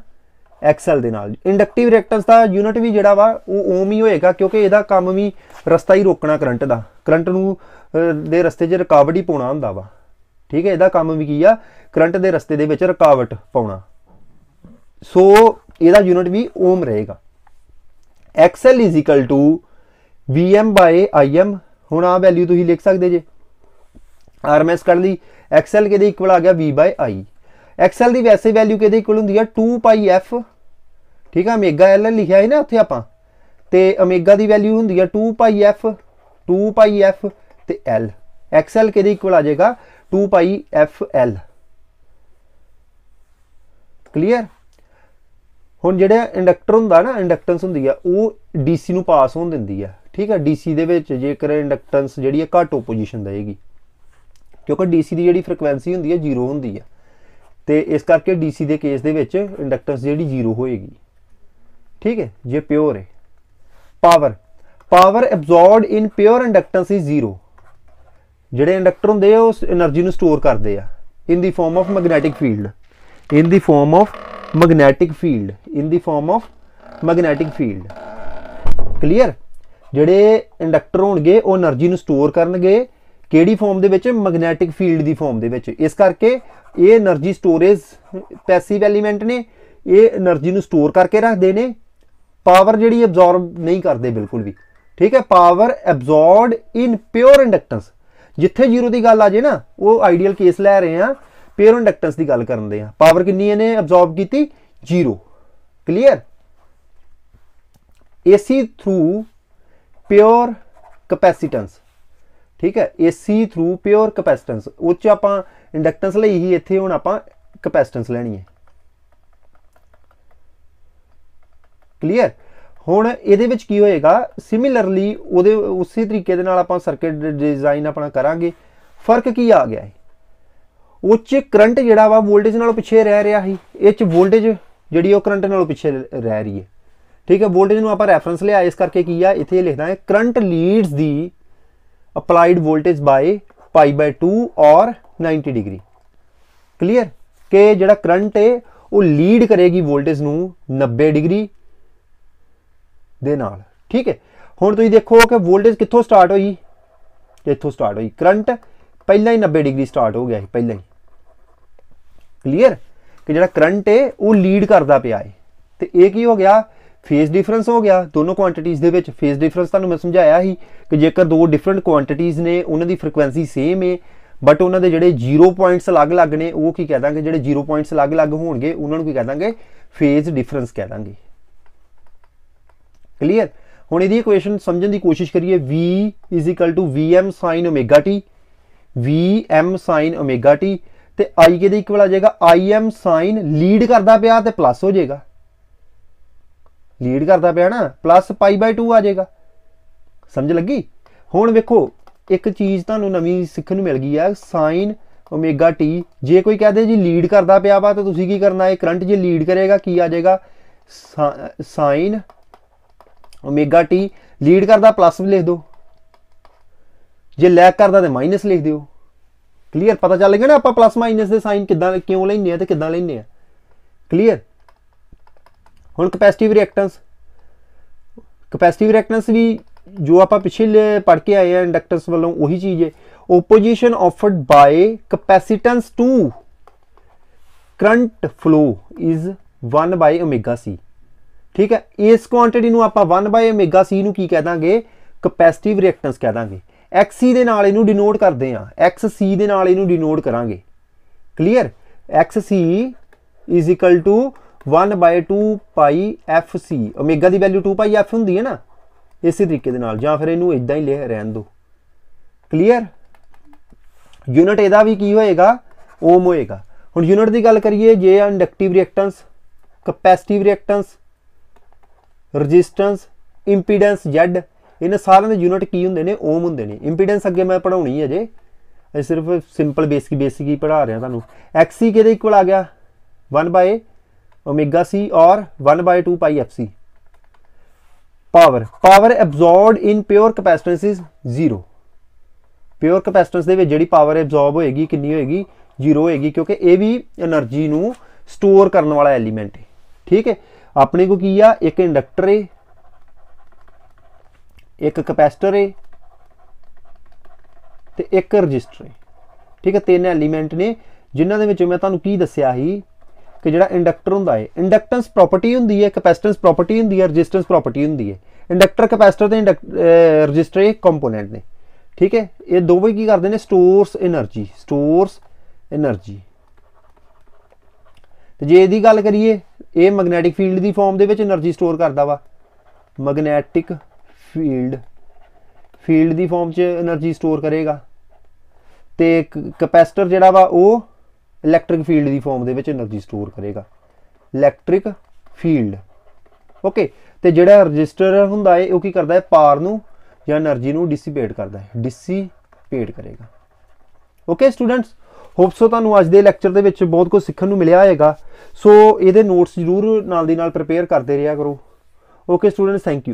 ਐਕਸਲ ਦੇ ਨਾਲ ਇੰਡਕਟਿਵ ਰਿਐਕਟੈਂਸ ਦਾ ਯੂਨਿਟ ਵੀ ਜਿਹੜਾ ਵਾ ਉਹ ਓਮ ਹੀ ਹੋਏਗਾ ਕਿਉਂਕਿ ਇਹਦਾ ਕੰਮ ਵੀ ਰਸਤਾ ਹੀ ਰੋਕਣਾ ਕਰੰਟ ਦਾ ਕਰੰਟ ਨੂੰ ਦੇ ਰਸਤੇ 'ਚ ਰੁਕਾਵਟ ਹੀ ਪਾਉਣਾ ਹੁੰਦਾ ਵਾ ਠੀਕ ਹੈ ਇਹਦਾ ਕੰਮ ਵੀ ਕੀ ਆ ਕਰੰਟ ਦੇ ਰਸਤੇ ਦੇ ਵਿੱਚ ਰੁਕਾਵਟ ਪਾਉਣਾ ਸੋ ਇਹਦਾ ਯੂਨਿਟ ਵੀ ਓਮ ਰਹੇਗਾ XL equal VM Vm Im ਹੁਣ ਆ ਵੈਲਿਊ ਤੁਸੀਂ ਲਿਖ ਸਕਦੇ ਜੇ ਆਰਐਮਐਸ ਕੱਢ ਲਈ ਐਕਸਐਲ ਕਿਹਦੇ ਇਕੁਅਲ ਆ ਗਿਆ v/i ਐਕਸਐਲ ਦੀ ਵੈਸੇ ਵੈਲਿਊ ਕਿਹਦੇ ਇਕੁਅਲ ਹੁੰਦੀ ਆ 2 ਪਾਈ ਐਫ ਠੀਕ ਆ ਓਮੇਗਾ ਐਲ ਲਿਖਿਆ ਹੈ ਨਾ ਉੱਥੇ ਆਪਾਂ ਤੇ ਓਮੇਗਾ ਦੀ ਵੈਲਿਊ ਹੁੰਦੀ ਆ 2 2 ਪਾਈ ਪਾਈ ਐਫ ਤੇ l ਐਕਸਐਲ ਕਿਹਦੇ ਇਕੁਅਲ ਆ ਜਾਏਗਾ 2 ਪਾਈ l ਕਲੀਅਰ ਹੁਣ ਜਿਹੜਾ ਇੰਡਕਟਰ ਹੁੰਦਾ ਨਾ ਇੰਡਕਟੈਂਸ ਹੁੰਦੀ ਆ ਉਹ ਡੀਸੀ ਨੂੰ ਪਾਸ ਹੋਣ ਦਿੰਦੀ ਆ ਠੀਕ ਆ ਡੀਸੀ ਦੇ ਵਿੱਚ ਜੇਕਰ ਇੰਡਕਟੈਂਸ ਜਿਹੜੀ ਆ ਘੱਟ ਓਪੋਜੀਸ਼ਨ ਦੇਗੀ ਕਿਉਂਕਿ ਡੀਸੀ ਦੀ ਜਿਹੜੀ ਫ੍ਰੀਕੁਐਂਸੀ ਹੁੰਦੀ ਹੈ ਜ਼ੀਰੋ ਹੁੰਦੀ ਹੈ ਤੇ ਇਸ ਕਰਕੇ ਡੀਸੀ ਦੇ ਕੇਸ ਦੇ ਵਿੱਚ ਇੰਡਕਟੈਂਸ ਜਿਹੜੀ ਜ਼ੀਰੋ ਹੋਏਗੀ ਠੀਕ ਹੈ ਜੇ ਪਿਓਰ ਹੈ power power absorbed in pure inductance is zero ਜਿਹੜੇ ਇੰਡਕਟਰ ਹੁੰਦੇ ਆ ਉਸ એનર્ਜੀ ਨੂੰ ਸਟੋਰ ਕਰਦੇ ਆ in the form of magnetic field in the form of magnetic field in the form of magnetic field clear ਜਿਹੜੇ ਇੰਡਕਟਰ ਹੋਣਗੇ ਉਹ એનર્ਜੀ ਨੂੰ ਸਟੋਰ ਕਰਨਗੇ ਕਿਹੜੀ ਫਾਰਮ ਦੇ ਵਿੱਚ ਮੈਗਨੈਟਿਕ ਫੀਲਡ ਦੀ ਫਾਰਮ ਦੇ ਵਿੱਚ ਇਸ ਕਰਕੇ ਇਹ એનર્ਜੀ ਸਟੋਰੇਜ ਪੈਸਿਵ ਐਲੀਮੈਂਟ ਨੇ ਇਹ એનર્ਜੀ ਨੂੰ ਸਟੋਰ ਕਰਕੇ ਰੱਖਦੇ ਨੇ ਪਾਵਰ ਜਿਹੜੀ ਐਬਜ਼ੌਰਬ ਨਹੀਂ ਕਰਦੇ ਬਿਲਕੁਲ ਵੀ ਠੀਕ ਹੈ ਪਾਵਰ ਐਬਜ਼ੌਰਬਡ ਇਨ ਪਿਓਰ ਇੰਡਕਟੈਂਸ ਜਿੱਥੇ ਜ਼ੀਰੋ ਦੀ ਗੱਲ ਆ ਜੇ ਨਾ ਉਹ ਆਈਡੀਅਲ ਕੇਸ ਲੈ ਰਹੇ ਆ ਪਿਓਰ ਇੰਡਕਟੈਂਸ ਦੀ ਗੱਲ ਕਰਨ ਦੇ ਆ ਪਾਵਰ ਕਿੰਨੀ ਇਹਨੇ ਐਬਜ਼ੌਰਬ ਕੀਤੀ zero clear AC through pure capacitance ਠੀਕ ਹੈ AC ਥਰੂ ਪਿਓਰ ਕਪੈਸਿਟੈਂਸ ਉੱਚ ਆਪਾਂ ਇੰਡਕਟੈਂਸ ਲਈ ਹੀ ਇੱਥੇ ਹੁਣ ਆਪਾਂ ਕਪੈਸਿਟੈਂਸ ਲੈਣੀ ਹੈ ਕਲੀਅਰ ਹੁਣ ਇਹਦੇ ਵਿੱਚ ਕੀ ਹੋਏਗਾ ਸਿਮਿਲਰਲੀ ਉਹਦੇ ਉਸੇ ਤਰੀਕੇ ਦੇ ਨਾਲ ਆਪਾਂ ਸਰਕਟ ਡਿਜ਼ਾਈਨ ਆਪਣਾ ਕਰਾਂਗੇ ਫਰਕ ਕੀ ਆ ਗਿਆ ਹੈ ਉੱਚ ਕਰੰਟ ਜਿਹੜਾ ਵਾ ਵੋਲਟੇਜ ਨਾਲੋਂ ਪਿੱਛੇ ਰਹਿ ਰਿਹਾ ਸੀ ਇਹ ਚ ਵੋਲਟੇਜ ਜਿਹੜੀ ਉਹ ਕਰੰਟ ਨਾਲੋਂ ਪਿੱਛੇ ਰਹਿ ਰਹੀ ਹੈ ਠੀਕ ਹੈ ਵੋਲਟੇਜ ਨੂੰ ਆਪਾਂ ਰੈਫਰੈਂਸ ਲਿਆ ਇਸ ਕਰਕੇ ਕੀ ਆ ਇੱਥੇ ਲਿਖਦਾ ਹੈ current leads the applied voltage by pi by 2 ਔਰ 90 ਡਿਗਰੀ ਕਲੀਅਰ ਕਿ ਜਿਹੜਾ ਕਰੰਟ ਹੈ ਉਹ ਲੀਡ ਕਰੇਗੀ ਵੋਲਟੇਜ ਨੂੰ 90 ਡਿਗਰੀ ਦੇ ਨਾਲ ਠੀਕ ਹੈ ਹੁਣ ਤੁਸੀਂ ਦੇਖੋ ਕਿ ਵੋਲਟੇਜ ਕਿੱਥੋਂ ਸਟਾਰਟ ਹੋਈ ਇੱਥੋਂ ਸਟਾਰਟ ਹੋਈ ਕਰੰਟ ਪਹਿਲਾਂ ਹੀ 90 ਡਿਗਰੀ ਸਟਾਰਟ ਹੋ ਗਿਆ ਹੈ ਪਹਿਲਾਂ ਹੀ ਕਲੀਅਰ ਕਿ ਜਿਹੜਾ ਕਰੰਟ ਹੈ ਉਹ ਲੀਡ ਕਰਦਾ ਪਿਆ ਹੈ ਤੇ ਇਹ ਕੀ ਹੋ ਗਿਆ ਫੇਸ ਡਿਫਰੈਂਸ ਹੋ ਗਿਆ ਦੋਨੋਂ ਕੁਆਂਟੀਟੀਆਂ ਦੇ ਵਿੱਚ ਫੇਸ ਡਿਫਰੈਂਸ ਤੁਹਾਨੂੰ ਮੈਂ ਸਮਝਾਇਆ ਸੀ ਕਿ ਜੇਕਰ ਦੋ ਡਿਫਰੈਂਟ ਕੁਆਂਟੀਟੀਆਂ ਨੇ ਉਹਨਾਂ ਦੀ ਫ੍ਰੀਕੁਐਂਸੀ ਸੇਮ ਹੈ ਬਟ ਉਹਨਾਂ ਦੇ ਜਿਹੜੇ 0 ਪੁਆਇੰਟਸ ਅਲੱਗ-ਅਲੱਗ ਨੇ ਉਹ ਕੀ ਕਹਦਾਂਗੇ ਜਿਹੜੇ 0 ਪੁਆਇੰਟਸ ਅਲੱਗ-ਅਲੱਗ ਹੋਣਗੇ ਉਹਨਾਂ ਨੂੰ ਕੀ ਕਹਦਾਂਗੇ ਫੇਜ਼ ਡਿਫਰੈਂਸ ਕਹਦਾਂਗੇ ਕਲੀਅਰ ਹੁਣ ਇਹਦੀ ਇਕੁਏਸ਼ਨ ਸਮਝਣ ਦੀ ਕੋਸ਼ਿਸ਼ ਕਰੀਏ v vm sin omega t vm sin omega t ਤੇ i ਕਿਹਦੇ ਦੇ ਇਕੁਅਲ ਆ ਜਾਏਗਾ im sin ਲੀਡ ਕਰਦਾ ਪਿਆ ਤੇ ਪਲੱਸ ਹੋ ਜਾਏਗਾ ਲੀਡ ਕਰਦਾ ਪਿਆ ਨਾ ਪਲੱਸ ਪਾਈ ਬਾਈ 2 ਆ ਜਾਏਗਾ ਸਮਝ ਲੱਗੀ ਹੁਣ ਵੇਖੋ ਇੱਕ ਚੀਜ਼ ਤੁਹਾਨੂੰ ਨਵੀਂ ਸਿੱਖਣ ਨੂੰ ਮਿਲ ਗਈ ਆ ਸਾਈਨ ਓਮੇਗਾ ਟੀ ਜੇ ਕੋਈ ਕਹਦੇ ਜੀ ਲੀਡ ਕਰਦਾ ਪਿਆ ਵਾ ਤਾਂ ਤੁਸੀਂ ਕੀ ਕਰਨਾ ਹੈ ਕਰੰਟ ਜੇ ਲੀਡ ਕਰੇਗਾ ਕੀ ਆ ਜਾਏਗਾ ਸਾਈਨ ਓਮੇਗਾ ਟੀ ਲੀਡ ਕਰਦਾ ਪਲੱਸ ਵੀ ਲਿਖ ਦਿਓ ਜੇ ਲੈਗ ਕਰਦਾ ਤੇ ਮਾਈਨਸ ਲਿਖ ਦਿਓ ਕਲੀਅਰ ਪਤਾ ਚੱਲ ਗਿਆ ਨਾ ਆਪਾਂ ਪਲੱਸ ਮਾਈਨਸ ਦੇ ਸਾਈਨ ਕਿੱਦਾਂ ਕਿਉਂ ਲੈਣੇ ਆ ਤੇ ਕਿੱਦਾਂ ਲੈਣੇ ਆ ਕਲੀਅਰ ਹੁਣ ਕਪੈਸਿਟਿਵ ਰਿਐਕਟੈਂਸ ਕਪੈਸਿਟਿਵ ਰਿਐਕਟੈਂਸ ਵੀ ਜੋ ਆਪਾਂ ਪਿਛਲੇ ਪੜ ਕੇ ਆਏ ਆ ਇੰਡਕਟਰਸ ਵੱਲੋਂ ਉਹੀ ਚੀਜ਼ ਹੈ opposition offered by capacitance to current flow is 1 omega C ਠੀਕ ਹੈ ਇਸ ਕੁਆਂਟੀਟੀ ਨੂੰ ਆਪਾਂ 1 ਓਮੇਗਾ ਸੀ ਨੂੰ ਕੀ ਕਹਿ ਦਾਂਗੇ ਕਪੈਸਿਟਿਵ ਰਿਐਕਟੈਂਸ ਕਹਿ ਦਾਂਗੇ ਸੀ ਦੇ ਨਾਲ ਇਹਨੂੰ ਡਿਨੋਟ ਕਰਦੇ ਆ ਐਕਸ ਸੀ ਦੇ ਨਾਲ ਇਹਨੂੰ ਡਿਨੋਟ ਕਰਾਂਗੇ clear X C is equal to 1/2 pi fc omega ਦੀ ਵੈਲਿਊ 2 ਪਾਈ f ਹੁੰਦੀ ਹੈ ਨਾ ਇਸੇ ਤਰੀਕੇ ਦੇ ਨਾਲ ਜਾਂ ਫਿਰ ਇਹਨੂੰ ਇਦਾਂ ਹੀ ਲੈ ਰਹਿਣ ਦੋ ਕਲੀਅਰ ਯੂਨਿਟ ਇਹਦਾ ਵੀ ਕੀ ਹੋਏਗਾ ਓਮ ਹੋਏਗਾ ਹੁਣ ਯੂਨਿਟ ਦੀ ਗੱਲ ਕਰੀਏ ਜੇ inductive reactance capacitive reactance resistance impedance Z ਇਹਨਾਂ ਸਾਰਿਆਂ ਦੇ ਯੂਨਿਟ ਕੀ ਹੁੰਦੇ ਨੇ ਓਮ ਹੁੰਦੇ ਨੇ ਇੰਪੀਡੈਂਸ ਅੱਗੇ ਮੈਂ ਪੜਾਉਣੀ ਹੈ ਜੇ ਸਿਰਫ ਸਿੰਪਲ ਬੇਸਿਕ ਬੇਸਿਕ ਹੀ ਪੜਾ ਰਿਹਾ ਤੁਹਾਨੂੰ XC ਕਿਹਦੇ ਇਕੁਅਲ ਆ ਗਿਆ 1 ਬਾਏ ओमेगा सी और 1 by two pi F C power power absorbed in pure capacitance is 0 pure capacitance ਦੇ ਵਿੱਚ ਜਿਹੜੀ ਪਾਵਰ ਐਬਜ਼ੋਰਬ ਹੋਏਗੀ ਕਿੰਨੀ ਹੋਏਗੀ 0 ਹੋਏਗੀ ਕਿਉਂਕਿ ਇਹ ਵੀ એનર્ਜੀ ਨੂੰ ਸਟੋਰ ਕਰਨ ਵਾਲਾ ਐਲੀਮੈਂਟ ਹੈ ਠੀਕ ਹੈ ਆਪਣੇ ਕੋ ਕੀ ਆ ਇੱਕ ਇੰਡਕਟਰ ਹੈ ਇੱਕ ਕੈਪੈਸਿਟਰ ਹੈ ਤੇ ਇੱਕ ਰਜਿਸਟਰ ਹੈ ਠੀਕ ਹੈ ਤਿੰਨ ਐਲੀਮੈਂਟ ਨੇ ਜਿਨ੍ਹਾਂ ਦੇ ਵਿੱਚੋਂ ਮੈਂ ਤੁਹਾਨੂੰ ਕੀ ਦੱਸਿਆ ਸੀ ਕਿ ਜਿਹੜਾ ਇੰਡਕਟਰ ਹੁੰਦਾ ਹੈ ਇੰਡਕਟੈਂਸ ਪ੍ਰਾਪਰਟੀ ਹੁੰਦੀ ਹੈ ਕੈਪੈਸਿਟੈਂਸ ਪ੍ਰਾਪਰਟੀ ਹੁੰਦੀ ਹੈ ਰੈਜ਼ਿਸਟੈਂਸ ਪ੍ਰਾਪਰਟੀ ਹੁੰਦੀ ਹੈ ਇੰਡਕਟਰ ਕੈਪੈਸਿਟਰ ਤੇ ਰੈਜ਼ਿਸਟਰ ਇਹ ਕੰਪੋਨੈਂਟ ਨੇ ਠੀਕ ਹੈ ਇਹ ਦੋਵੇਂ ਕੀ ਕਰਦੇ ਨੇ ਸਟੋਰਸ એનર્ਜੀ ਸਟੋਰਸ એનર્ਜੀ ਤੇ ਜੇ ਇਹਦੀ ਗੱਲ ਕਰੀਏ ਇਹ ਮੈਗਨੈਟਿਕ ਫੀਲਡ ਦੀ ਫਾਰਮ ਦੇ ਵਿੱਚ એનર્ਜੀ ਸਟੋਰ ਕਰਦਾ ਵਾ ਮੈਗਨੈਟਿਕ ਫੀਲਡ ਫੀਲਡ ਦੀ ਫਾਰਮ 'ਚ એનર્ਜੀ ਸਟੋਰ ਕਰੇਗਾ ਤੇ ਕੈਪੈਸਿਟਰ ਜਿਹੜਾ ਵਾ ਉਹ ਇਲੈਕਟ੍ਰਿਕ ਫੀਲਡ ਦੀ ਫਾਰਮ ਦੇ ਵਿੱਚ એનર્ਜੀ ਸਟੋਰ ਕਰੇਗਾ ਇਲੈਕਟ੍ਰਿਕ ਫੀਲਡ ਓਕੇ ਤੇ ਜਿਹੜਾ ਰਜਿਸਟਰ ਹੁੰਦਾ ਹੈ ਉਹ ਕੀ ਕਰਦਾ ਹੈ ਪਾਰ ਨੂੰ ਜਾਂ એનર્ਜੀ ਨੂੰ ਡਿਸਿਪੇਟ ਕਰਦਾ ਹੈ ਡਿਸਿਪੇਟ ਕਰੇਗਾ ਓਕੇ ਸਟੂਡੈਂਟਸ ਹੋਪ ਸੋ ਤੁਹਾਨੂੰ ਅੱਜ ਦੇ ਲੈਕਚਰ ਦੇ ਵਿੱਚ ਬਹੁਤ ਕੁਝ ਸਿੱਖਣ ਨੂੰ ਮਿਲਿਆ ਹੋਏਗਾ ਸੋ ਇਹਦੇ ਨੋਟਸ ਜ਼ਰੂਰ ਨਾਲ ਦੀ ਨਾਲ ਪ੍ਰਪੇਅਰ ਕਰਦੇ ਰਿਹਾ ਕਰੋ ਓਕੇ ਸਟੂਡੈਂਟਸ ਥੈਂਕ ਯੂ